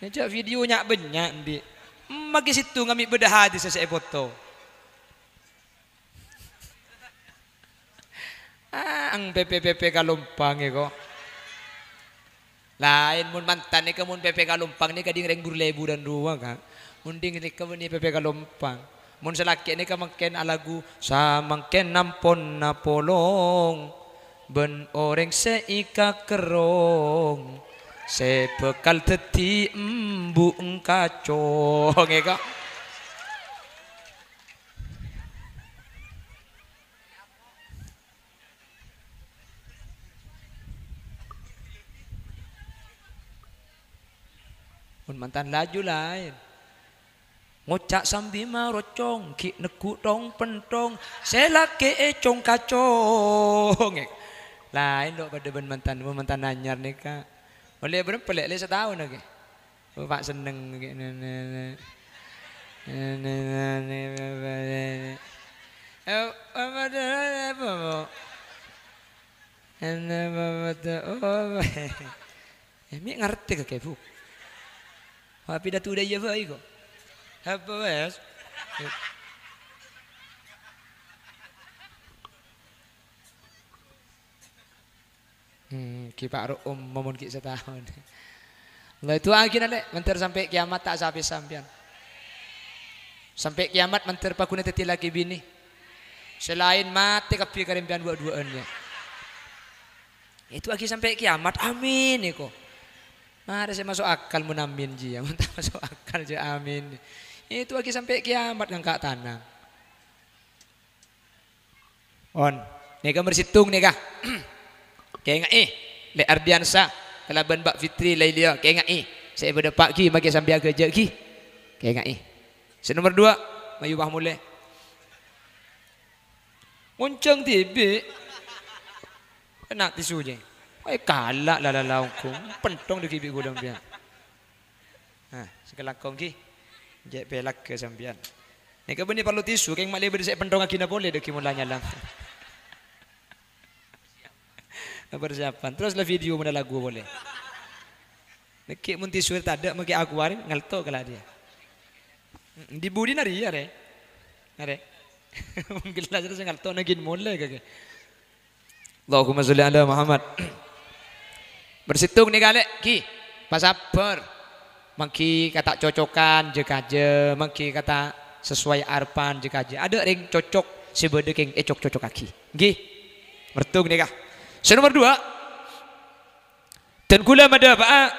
video videonya banyak di. Magi situ ngambil bedah hadis saya foto. Ah, ang BPPP Kalumpang iko. Lain mun mantan ni mun PP Kalumpang ni kading reng burlebu dan dua kan. Munding ni kamu ni PP Kalumpang. Mun selaki ni ken alagu samangken nampon napolong, Ben oreng seika kerong. sepekal teti embu engkacong iko. Un mantan laju lain. Ngocak sambima rocong, ki negu dong pentong, selak ke eh, cong kacong. Lain dok pada ben mantan, mantan nanyar nih kak. Oleh bener pelek le setahun lagi. neng. Oh, seneng kayak ngerti ke kebu. Happy dah tu dah ye fai ko. Happy wes. Hmm, ki Pak Ru um ki setahun. Allah itu angin ada menter sampai kiamat tak sampai sampean Sampai kiamat menter pakune teti lagi bini. Selain mati kepi karimpian dua-duaan ya. Itu lagi sampai kiamat. Amin ya Mana saya masuk akal munamin ji, muntah masuk akal je amin. Itu lagi sampai kiamat ngangkat tanah. On, nega mersitung nega. Kayak eh, le Ardiansa, kalaban Mbak Fitri Lailia, kayak eh, saya berdepak ki bagi sambil kaki. ki. Kayak eh. Saya nomor dua, mayubah mulai. Muncang tibi. Enak tisu je. Eh kalak lah lah kong pentong di kibik gudang pian. Ha, sekelak kong ki. Jek pelak ke sampian. Nek benda perlu tisu keng mak leber sek pentong tidak boleh deki mulanya lang. Persiapan. Teruslah video mana lagu boleh. Nek mun tisu tak ada maki aku warin ngelto kalah dia. Mm, di budi nari ya re. Re. Mungkin lah terus ngalto nagin mulai kakek. Allahumma salli ala Muhammad. bersitung nih kali ki pasabar mengki kata cocokan jeka aja mengki kata sesuai arpan jeka aja ada ring cocok si king ecok cocok kaki ki bertung nih kah so, nomor dua dan gula madaba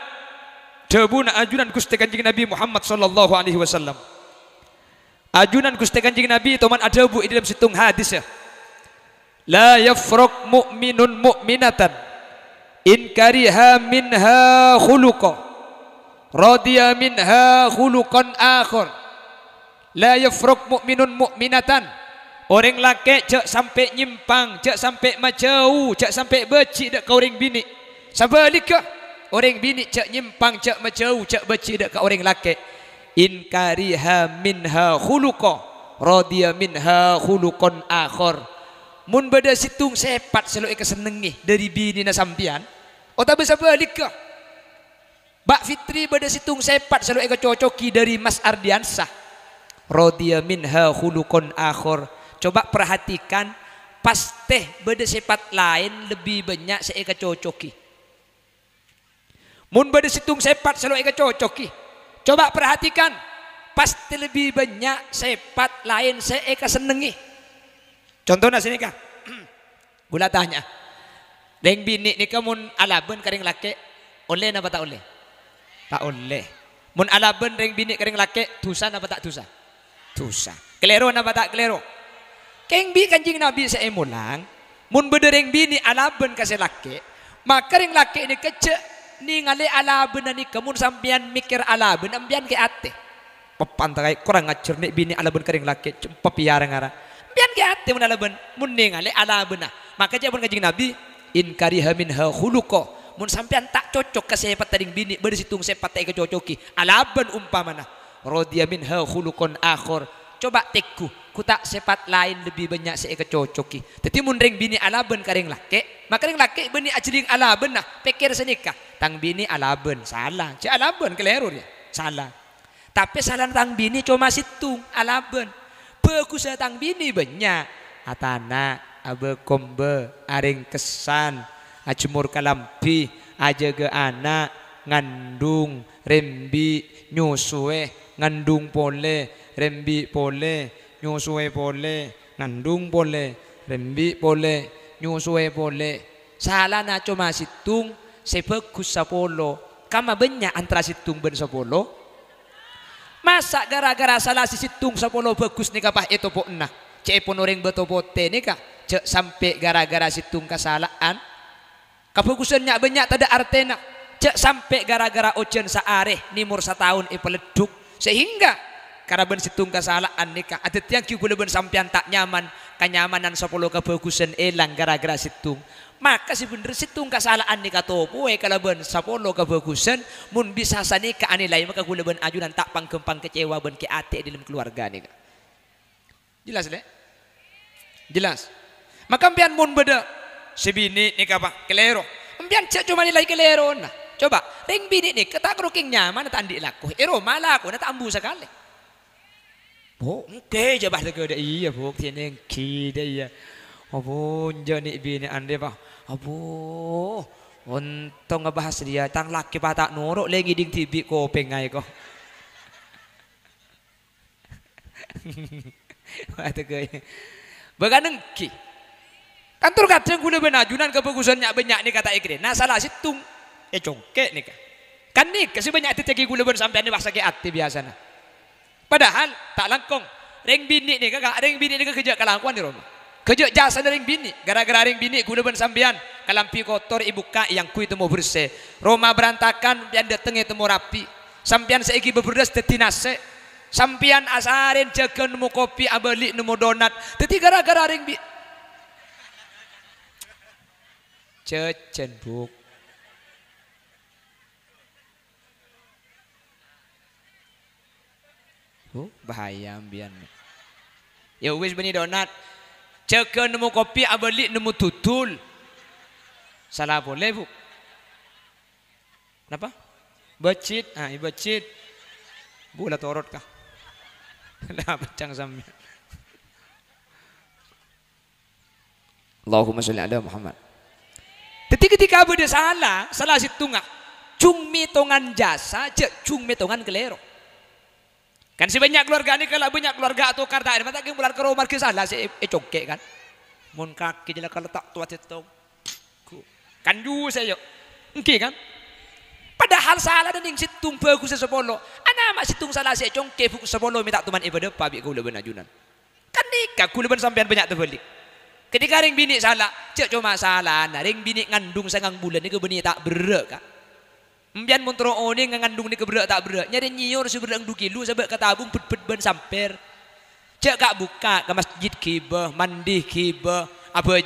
debuna ajunan gusti kanjeng nabi Muhammad sallallahu alaihi wasallam ajunan gusti kanjeng nabi teman ada bu di dalam situng hadis ya la yafrok mu'minun mu'minatan in kariha minha khuluqa radiya minha khuluqan akhir la yafruq mu'minun mu'minatan orang laki cak sampai nyimpang cak sampai macau cak sampai beci dak ka orang bini sabalika orang bini cak nyimpang cak macau cak beci dak ka orang laki in kariha minha khuluqa radiya minha khuluqan akhir mun beda situng sepat selok kesenengi dari bini na sampian Otak bersama nikah. Bak Fitri pada situng sepat selalu ega cocoki dari Mas Ardiansah. Rodia minha hulukon akhor. Coba perhatikan pas teh pada lain lebih banyak seega cocoki. Mun pada situng sepat selalu ega cocoki. Coba perhatikan pasti lebih banyak sifat lain seeka senengi. Contohnya sini kah? Gula tanya. Deng bini ni ka mun alaban kering laki, oleh napa tak oleh? Tak oleh. Mun alaben deng bini kering laki, tusa napa tak tusa Tusa Kelero napa tak kelero? Keng bi kanjing Nabi saya mulang, mun bedereng bini alaben kase laki, maka ring laki ni kece ningali alaban ni kemun sambian mikir alaben ambian ke ate. Pepantai kurang ngacur ni bini alaben kering laki, cum piara ngara. Ambian ke ate mun alaben mun ningali ah. mak Maka jawab kencing Nabi, in kariha minha huluko, mun sampean tak cocok ke saya patading bini bersitung saya patai kecocoki alaban umpamana rodia minha khuluqan akhor coba tekku ku tak sepat lain lebih banyak saya kecocoki tetapi mun ring bini alaban kareng laki maka ring laki bini ajring alaban nah pikir senikah tang bini alaban salah cik alaban keliru ya salah tapi salah tang bini cuma situng alaban beku tang bini banyak atana abe kombe aring kesan ajemur kalampi ajege anak ngandung rembi nyusue ngandung pole rembi pole nyusue pole ngandung pole rembi pole nyusue pole salah na cuma situng sebagus sapolo kama benya antara situng ben sapolo masa gara-gara salah si situng sapolo bagus nih kapah itu po enah cepon orang betopote nih kah cek sampai gara-gara situng kesalahan kapukusan nyak banyak tidak artena cek sampai gara-gara ocen saareh nimur setahun i eh peleduk sehingga ben situng kesalahan nikah ada tiang kiu ben sampian tak nyaman kenyamanan sepuluh kebagusan elang gara-gara situng maka si bener situng kesalahan nikah topo eh kalaben sepuluh kebagusan mun bisa sani ke anilai maka gula ben ajunan tak panggempang kecewa ben ke ate dalam keluarga nikah jelas deh jelas maka ambian mun beda. Sebini bini ni apa? Kelero. Ambian cek cuma nilai kelero nah. Coba ring bini ni ketak keruking nyaman tak andik laku. Ero eh, malah aku nak ambu sekali. Bu, oke coba bah lega iya bu. Tiene engki dah iya. Abu jadi bini anda pak. Abu. Untung ngebahas dia tang laki patak nuruk lagi ding tibi ko pengai ko. Wah tegak. Ya. Bagaimana ki. Kantor kadang gula benajunan kebagusan nyak banyak ni kata ikrin. Nah salah situng. Eh congkek ni kan. ni kasih banyak titeki gula ben sampai ni bahasa ke aktif biasana. Padahal tak langkong. Ring bini ni kakak, ring bini ni kerja kalangkuan di rumah. Kerja jasa ring bini, gara-gara ring bini gula ben sampean kalampi kotor ibu kak yang kui temu bersih. Roma berantakan dan itu temu rapi. Sampean seiki beberdas tetinase. Sampean asarin jaga nemu kopi abalik nemu donat. Tetapi gara-gara ring bini Cecen buk. Huh, bahaya ambian. Ya wis beni donat. Ceke nemu kopi abalik nemu tutul. Salah boleh bu. Kenapa? Becit. Ah, iya, becit. Bu lah torot kah? Lah pecang sambil. Allahumma sholli ala Muhammad. Jadi ketika abdi salah, salah nggak, cumi tongan jasa, cek cumi tongan kelero. Kan si banyak keluarga ini kalau banyak keluarga atau karta ada mata kita bulan ke rumah kita salah si eh, eh cokek kan. Mun kaki kalau tak tuat itu. Kan juga saya yuk. oke kan. Padahal salah dan yang situng bagus sepolo. Anak mak situng salah si congke buku sepolo minta tuman ibadah eh, pabik kau leban ajunan. Kan nikah kau leban sampean banyak terbalik. Ketika ring bini salah, cek cuma salah. Nah, ring bini ngandung sangang bulan ni kebeni tak berak kak. Mbian muntro oni ngandung ni keberak tak berak. Nyari nyiur si berak duki lu sebab ketabung pet pet ban samper. Cek kak buka ke masjid kiba, mandi kiba,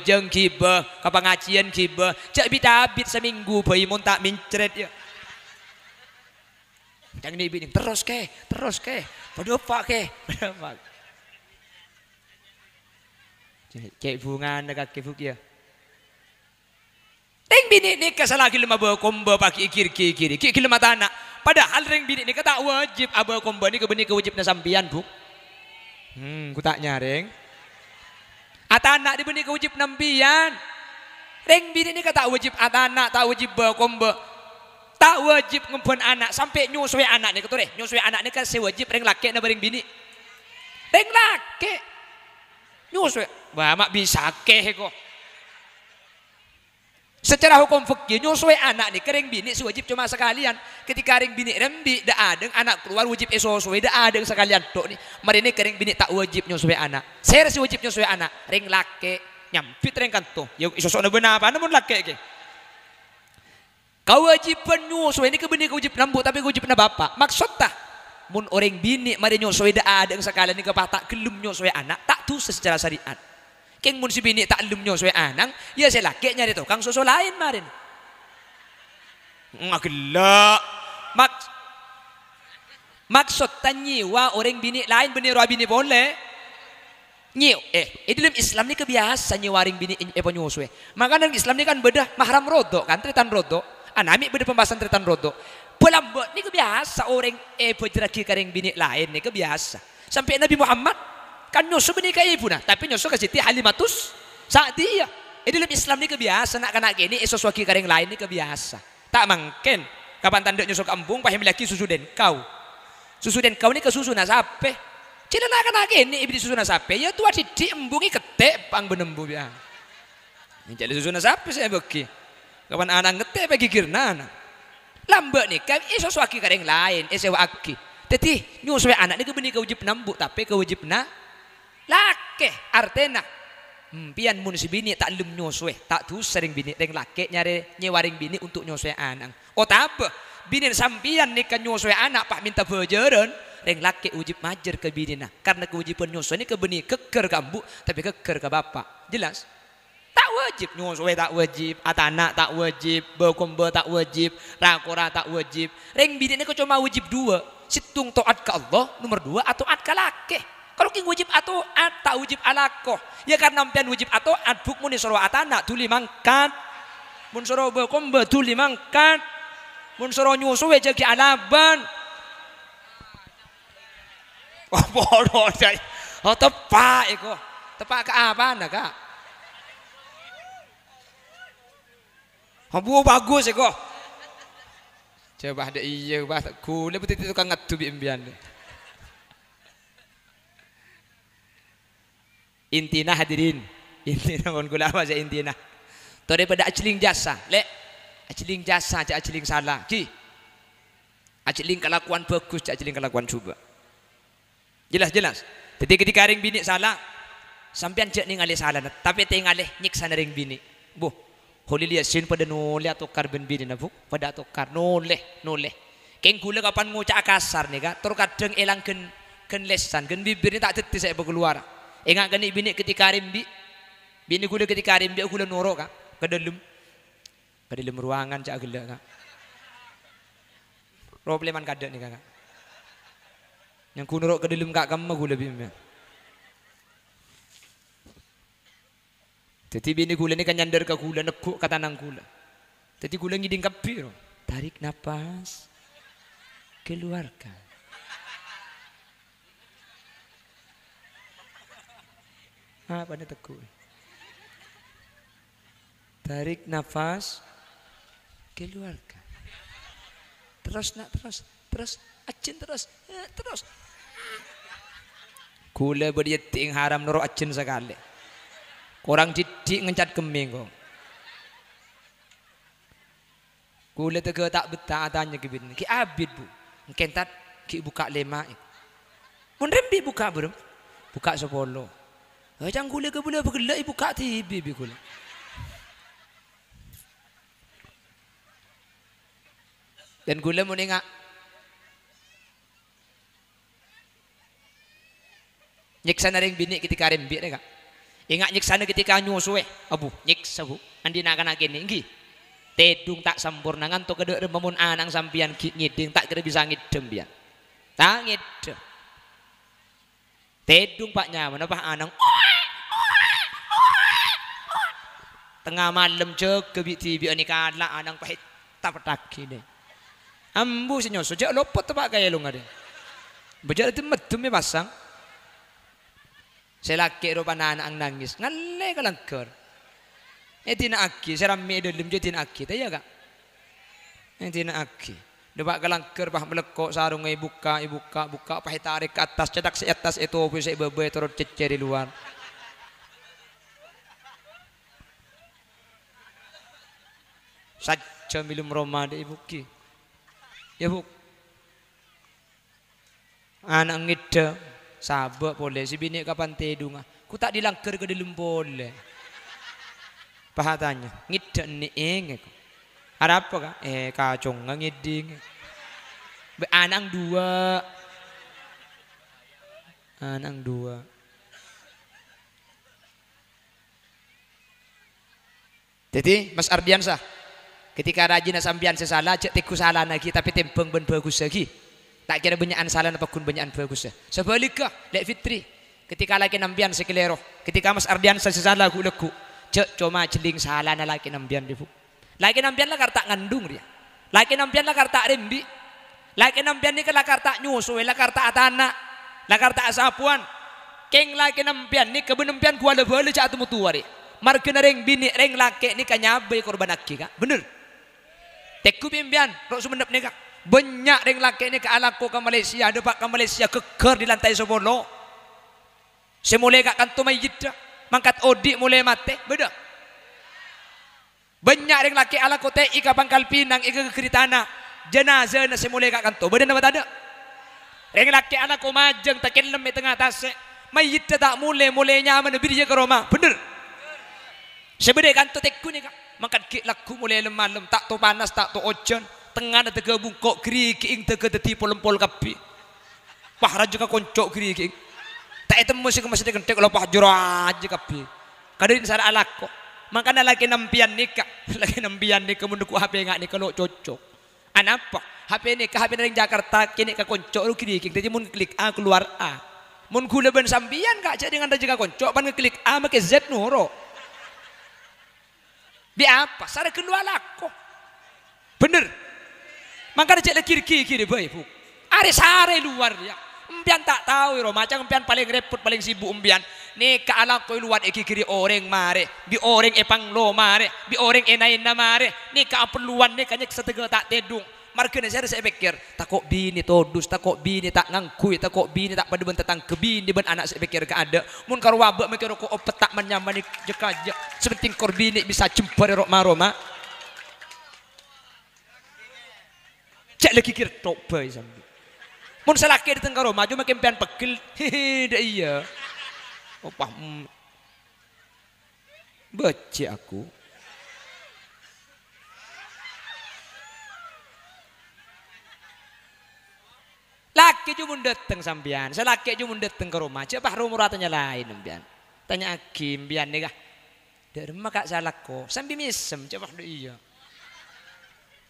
jeng kiba, ke pengajian kiba. Cek bita abit seminggu bayi muntak tak mincret ya. Jangan ini bini terus ke, terus ke, pada pak ke, Cek, cek bunga dekat kifuk ya. Ring bini ni kesalah kilo mabo kombo paki ikir kiri kiri kilo mata anak. Padahal ring bini ni kata wajib abo kombo ni kebeni kewajib na sampian bu. Hmm, ku tak nyaring. Ata anak di beni kewajib nampian. Ring bini ni kata wajib ata anak tak wajib bo kombo. Tak wajib ngempun anak sampai nyusui anak ni ketureh. Nyusui anak ni kan sewajib ring laki na bini. Ring laki. Nyusui Wah, mak bisa keh kok. Secara hukum fikih nyusui anak nih kering bini wajib cuma sekalian. Ketika kering bini rembi da adeng anak keluar wajib eso suwe ada sekalian tuh nih. Mari ini kering bini tak wajib nyusui anak. Saya si wajib nyusui anak. Ring laki nyam ring kantung. Ya iso sok apa namun laki ke. Kau wajib penyusui ini kebini wajib nambu tapi wajib na bapak. Maksud mun orang bini mari nyusui da adeng sekalian ini kepatak gelum nyusui anak tak tuh secara syariat. King mun si bini taklumnyo suwe anang, ya si laki nyari tukang susu lain marin. Ngagela. Mak maksud wa orang bini lain benih roa bini boleh. Nyiw, eh, itu dalam Islam ini kebiasaan nyiwaring bini epo eh, nyuswe. Maka dalam Islam ini kan bedah mahram rodo kan, tretan rodo. Anami ah, beda pembahasan tretan rodo. Pelambot ini kebiasa orang epo eh, jeraki kareng bini lain ini kebiasa. Sampai Nabi Muhammad Kan nyusu bini ibu nah tapi nyusu ke siti halimatus saat dia. Ini dalam Islam ini kebiasa, nak kena gini, esos kering kareng lain ini kebiasa. Tak mungkin. Kapan tanda nyusu kembung, pahim lagi susu den kau. Susu den kau ini ke susu nasape. Cina nak kena gini, ibu susu nasape, ya tua cici embungi ketek pang benembu ya. Ini jadi susu nasape saya beki. Kapan anak ketek bagi kirna anak. Lambat nih, kan esos kering lain lain, aku ki Tetapi nyusu anak ini kebeni kewajib nambuk, tapi kewajib nak Laki artena. Hmm, pian mun si bini tak lum nyoswe. Tak tu sering bini. Reng laki nyari nyewaring bini untuk nyoswe anak. Oh tapi Bini sampian nikah nyoswe anak pak minta bejeran. Reng laki ujib majer ke bini nah. Karena kewajiban nyoswe ini ke bini keker kambu. Tapi keker ke bapak. Jelas? Tak wajib nyoswe tak wajib. Atana tak wajib. Bekombe tak wajib. Rakora tak wajib. Reng bini ini cuma wajib dua. Situng to'at ke Allah nomor dua atau at ke laki. Kalau king wajib atau at ah, tak wajib alakoh. Ya karena ampian wajib atau at ah, bukmu ni atana tuli mangkat. Mun soro bekom betuli mangkat. Mun soro nyusu aja alaban. Oh bodoh dai. Oh tepak iku. Tepak ke apa ya, nak kak? Oh buah bagus iku. Coba ada iya bah tak kule putih tukang ngadu bi deh intina hadirin intina ngon apa bahasa intina to daripada aciling jasa le aciling jasa cak aciling salah ki aciling kelakuan bagus cak acling kelakuan coba jelas jelas jadi ketika ring bini salah sampean cek ning salah tapi teng nyiksa ring bini bu lihat sin pada nule atau karbon bini nabu pada atau kar nule nule. keng kula kapan ngucak kasar nih kak terkadang elang ken ken lesan ken bibirnya tak tetes saya keluar Ingat gani bini ketika rimbi. Bini kula ketika rimbi kula norok kak. Ke dalam. Ke dalam ruangan cak gelak kak. Probleman kada nih kak, Yang ku norok ke dalam kak kamu kula bimbing. Jadi bini kula ni kan nyandar ke kula nekuk kata nang kula. Jadi kula ngiding kapi. Tarik nafas, Keluarkan. Apa nih teguh? Tarik nafas, keluarkan. Terus nak terus, terus acin terus, eh, terus. Gula berjeting haram nuru acin sekali. Kurang didik ngencat keming kok. Kule tega tak betah tanya ke Ki abid bu. Kentat ki buka lemak. Mun rembi buka belum? Buka sepuluh. Eh, Ajang gula ke bule bergelak ibu kati bibi gula. Dan gula mau nengak. Nyiksa naring bini ketika rembi nengak. Ingat nyiksa ketika nyusue. Eh? Abu nyiksa bu. Andi nak kena gini. Ngi. Tedung tak sempurna ngan tu kedek rememun anang sampian ngiding tak kira bisa ngidem biar. Tak ngidem. Tedung pak nyaman apa anang. Oh! Tengah malam cek kebi tibi ani kala anang ah, pahit tapetak kini. Ambu senyo sejak lopot tepak gaya lu ngade. Bejak itu medum pasang. Saya laki rupan anak ang nangis. Ngale kalangkar. Eh tina aki, saya rame dalam jadi tina aki. Tanya kak? Eh tina aki. galangker kalangkar bah melekok sarung ibuka eh, ibuka eh, buka pahit tarik ke atas cetak se atas itu opus ibu ibu terus cecer di luar. sajamilum romade ibu ki ya bu anak ngida sabak boleh si bini kapan tedunga ku tak dilangker ke dalam boleh pahatannya ngida ni engek ada apa kak eh kacung ngiding anak dua anak dua Jadi Mas Ardiansah Ketika rajin sampean sesalah cek tiku salah lagi tapi tempeng ben bagus lagi. Tak kira benyaan salah apa kun benyaan bagus. Sebaliknya lek fitri ketika lagi nampian sekelero ketika Mas Ardian sesalah ku leku cek cuma celing salah lagi nampian dibu. Lagi nampian lah karta ngandung dia. Lagi nampian lah karta rembi. Lagi nampian ni kan lah tak nyusu lah tak atana lah karta asapuan. Keng lagi nampian ni kebenempian kuala bala cak mutuari Marga reng bini reng laki ni kanyabai korban akik. Bener. teku bimbian rok sumendap ni kak banyak ring laki ini ke alaku ke Malaysia dapat ke Malaysia keker di lantai sebono semula kak majid, ayyid mangkat odik mulai mati beda banyak ring laki alaku teh ika pangkal pinang ika keritana jenazah na mulai kak kantum beda nama tak ada ring laki alaku majeng takin lemi tengah tasik mayyid tak mulai mulai nyaman biri je ke Roma bener sebeda kantum teku ni kak mangkat ki lagu mulai lemalem tak tu panas tak tu ojon tengah ada tega bungkok geri ing tega teti polempol kapi pahara juga koncok geri tak itu musik masih dengan kalau pah aja kapi kadang sara alak kok makanya lagi nampian nikah lagi nampian nikah menunggu HP ngak nikah lo cocok anapa HP ini ke HP dari Jakarta kini ke koncok lu kiri kiri jadi mun klik A keluar A mun kula ben sambian gak jadi dengan raja koncok ban klik A make Z nuruk apa Sare kendua laku Bener. Mangkana cek kiri kiri bae, Bu. Are sare luar ya. Empian tak tahu ro, macam empian paling repot, paling sibuk empian. Ni ala koi luar eki eh, kiri orang mare, bi orang epang eh, lo mare, bi orang enai eh, na mare. Ni ka perluan ni kanyek setengah tak tedung markene saya saya pikir takok bini todus takok bini tak ngangkui takok bini tak pada tentang bini ben anak saya pikir ke ada mun karo wabak mikir ko opet tak menyamani jekaja sementing kor bini bisa cempere rok maroma cek lagi kira tok bay sambil mun selaki di tengkar rumah makin kempian pegel hehe dah iya opah mm. becek aku Laki cuma dateng sambian, laki cuma dateng ke rumah, coba rumah ratanya lain sambian. Tanya Hakim, bian nih kah? Dari rumah kak saya laku, sambil misem, coba iya.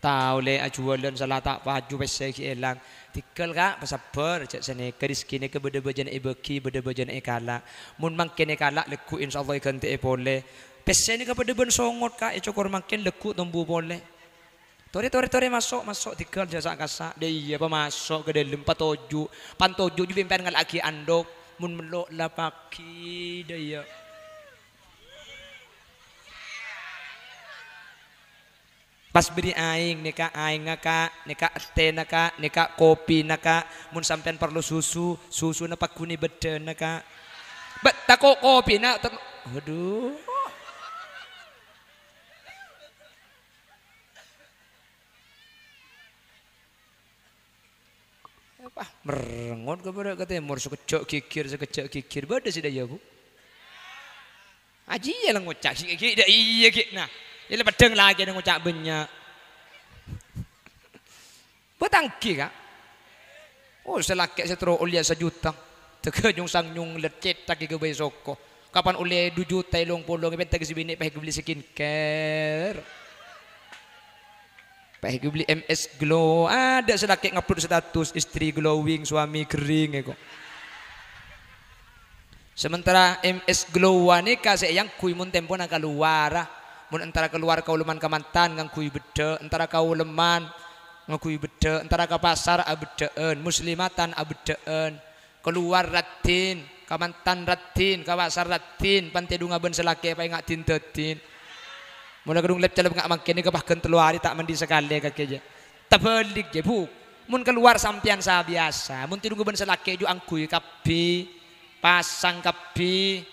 Tahu le ajualan salah tak baju besek elang. Tikel kak pasabar cak sini keris kini ke beda bajan ebeki beda bajan ekala. Mun mangkin ekala leku insya Allah ikan te pole. Pesen ini ke beda ben songot kak, ekor mungkin leku tumbuh boleh. Tore-tore, tore masuk masuk tikel jasa kasa. Deh iya apa masuk ke dalam empat tujuh. Pan tujuh di pimpin ngal aki andok. Mun melok lah paki. iya. Pas beri aing neka aing naka neka teh naka neka kopi naka. Mun sampean perlu susu susu napa kuni beda naka. Bet tako kopi nak. Aduh. Apa merengut kepada ke timur sekejok kikir sekejok kikir bade dah ya bu. Aji ya lang cak sik iki dak iya ki nah. Ya pedeng lagi nang ngucak banyak. Betang ki kak. Oh selakek setro ulia sejuta. nyung sang nyung lecet tak ke besok. Kapan ulia 2 juta 30 ngepet tak sibini peh beli ker Pak Eki beli MS Glow. Ada sedikit ngupload status istri glowing, suami kering ya Sementara MS Glow wanita kasih yang kui mun tempo nak keluar. Ah. Mun antara keluar kau leman ke mantan ngang kui beda, antara kau leman ngakui beda, antara ke pasar abedaan ah, muslimatan abedaan ah, keluar ratin, kaman mantan ratin, ke pasar ratin, pantai dunga ben selake apa ingat tin tetin. Mula gedung lep celep ngak makin ni bahkan hari tak mandi sekali kakek je. Tebelik je bu. Mun keluar sampian sa biasa. Mun tidur guban laki ju angkui kapi. Pasang kapi.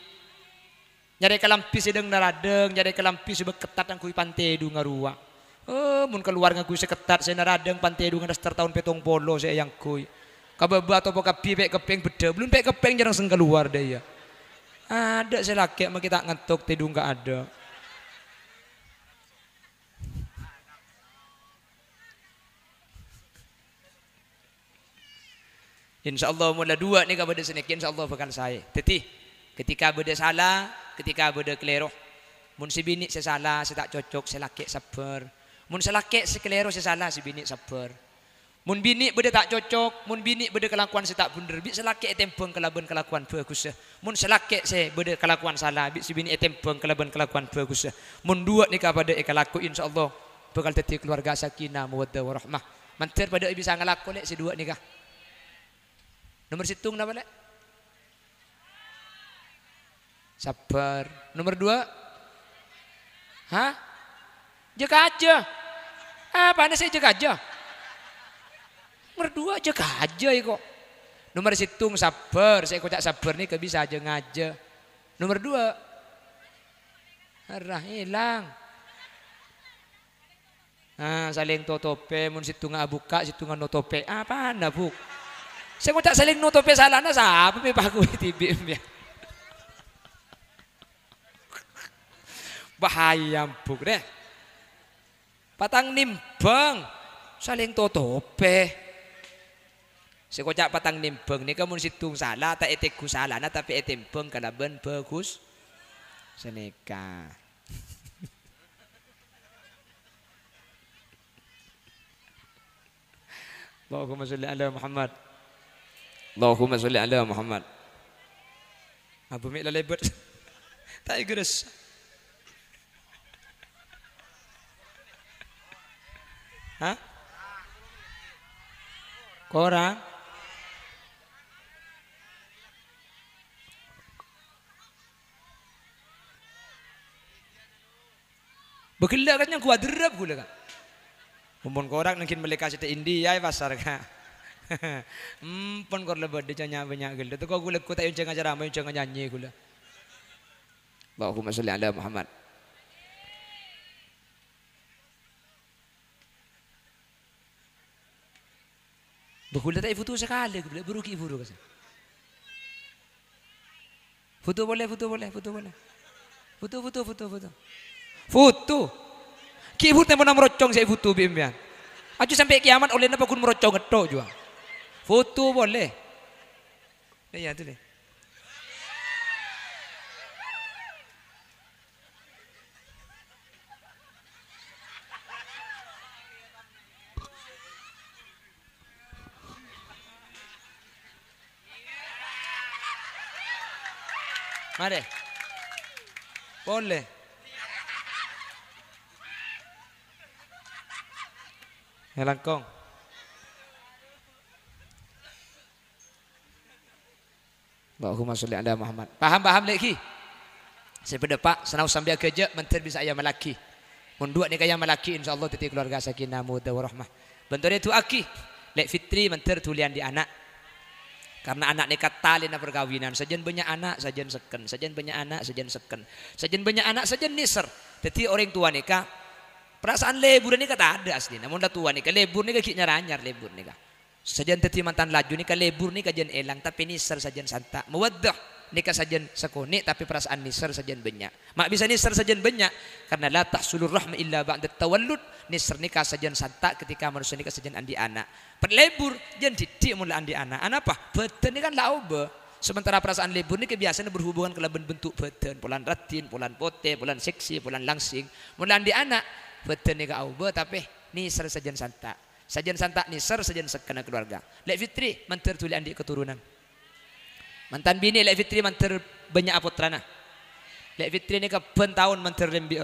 Nyari kelampi sedeng naradeng. Nyari kelampi sebab ketat angkui pantai du ngarua. Oh, mun keluar ngaku seketat saya naradeng pantai du ngadastar tahun petong polo saya yang kui. Kababa atau kapi pek kepeng beda. Belum pek kepeng jarang seng keluar deh ya. Ada saya laki mak kita ngetuk tidur nggak ada. InsyaAllah mula dua ni kepada sendiri. InsyaAllah bukan saya. Teti, ketika benda salah, ketika benda keliru. Mun si binik saya salah, saya tak cocok, saya lakik sabar. Mun saya lakik, saya keliru, saya salah, si binik sabar. Mun bini benda tak cocok, mun bini benda kelakuan saya tak bunder. Bik saya lakik tempeng kelaban kelakuan bagus. Mun saya lakik saya benda kelakuan salah, bik si binik tempeng kelaban kelakuan bagus. Mun dua ni kepada ikan laku, insyaAllah. Bekal tetik keluarga sakinah, muwadda warahmah. Mantir pada ibu sangat laku, lek si dua ni kah. Nomor situng napa lek? Sabar. Nomor dua? Hah? Jaga aja. Apa ah, anda sih jaga aja? Nomor dua jaga aja ya kok. Nomor situng sabar. Saya kocak sabar nih bisa aja ngaja. Nomor dua. Arah hilang. ah saling totope, mun situnga abuka, situnga notope. Apa anda saya ngucak saling nutupi salahnya siapa pi paku tibi ya. Bahaya buk deh. Patang nimbang saling tutupi. Saya ngucak patang nimbang nih kamu situng salah tak eteku salah tapi etembeng kalau ben bagus. Seneka. Allahumma sholli ala Muhammad. Allahumma sholli ala Muhammad. Abu Mik lebet. Tak igres. Hah? Korang? Begila kan yang kuadrep gula kan. Mumpun korang mungkin melekasi di India ya pasar kan. Empon hmm, kor lebih dia banyak gila Tu kau gula kau tak ucap ngajar ramai ucap nyanyi gula. Allahumma masalah ala Muhammad. Berkulit tak foto sekali, buruk beruki buruk kasi. Foto boleh, foto boleh, foto boleh. Foto, foto, foto, foto. Foto. Kibut tempat merocong saya foto bimbian. Aku sampai kiamat oleh napa kun merocong ketok juga. Foto boleh. Ya, tu dia. Mare. Ponle. Allahumma sholli ala Muhammad. Paham-paham lagi. Saya pak, senau sambil kerja menter bisa ayah melaki. Mundua ni kaya melaki insyaallah titik keluarga sakinah muda warahmah. Bentar itu aki. Lek fitri menter tulian di anak. Karena anak nekat talin perkawinan. Sajen banyak anak, sajen seken. Sajen banyak anak, sajen seken. Sajen banyak anak, sajen niser. Jadi orang tua nikah Perasaan lebur ni kata ada asli. Namun dah tua ni, lebur ni kik nyaranyar lebur ni kah. Sajian teti mantan laju ni lebur ni kajian elang tapi nisar sajian santa. Muwaddah ni sajian sekone tapi perasaan nisar sajian banyak. Mak bisa nisar sajian banyak karena la tahsulur rahma illa ba'da tawallud. Nisar ni sajian santa ketika manusia ni sajian andi anak. Perlebur jan didik mula andi anak. Anak apa? Beten ni kan laube. Sementara perasaan lebur ni kebiasaan berhubungan kelaben bentuk beten. polan ratin, polan pote, polan seksi, polan langsing. Mula andi anak beten ni ka aube tapi nisar sajian santa. Sajian santak nisar sajian sekena keluarga. Lek fitri mantar tuli andik keturunan. Mantan bini lek fitri mantar banyak apotrana. Lek fitri ni ke pen tahun mantar rembi.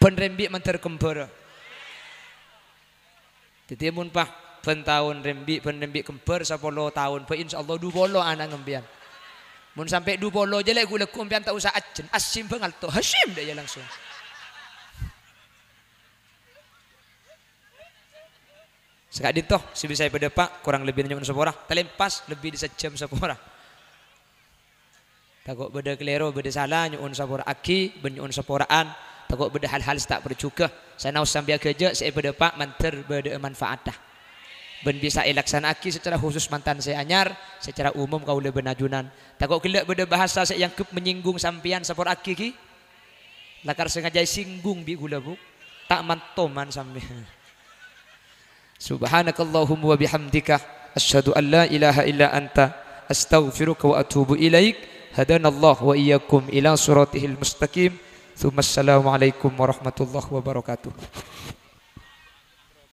Pen rembi mantar kembara. Titimun pah pen tahun rembi pen rembi kembar 10 tahun. Pe insyaallah puluh anak ngembian. Mun sampai 20 je lek gula kumpian tak usah acen. Asim pengal tu. dah dia langsung. Sekadit toh sebisa pada pak kurang lebih nanya sepora. Telempas lebih di sejam sepora. Takut beda kelero beda salah nyuun sepora aki benyuun seporaan. Takut beda hal-hal tak percuka. Saya naus sambil kerja saya pada pak manter beda dah. Ben bisa elaksan aki secara khusus mantan saya anyar, secara umum kau lebih benajunan. Takut kelak beda bahasa saya yang kep menyinggung sampian sepora aki ki. Lakar sengaja singgung bi gula bu. Tak mantoman sampai. سبحانك اللهم وبحمدك أشهد أن لا إله إلا أنت أستغفرك وأتوب إليك هدانا الله وإياكم إلى صراطه المستقيم ثم السلام عليكم ورحمة الله وبركاته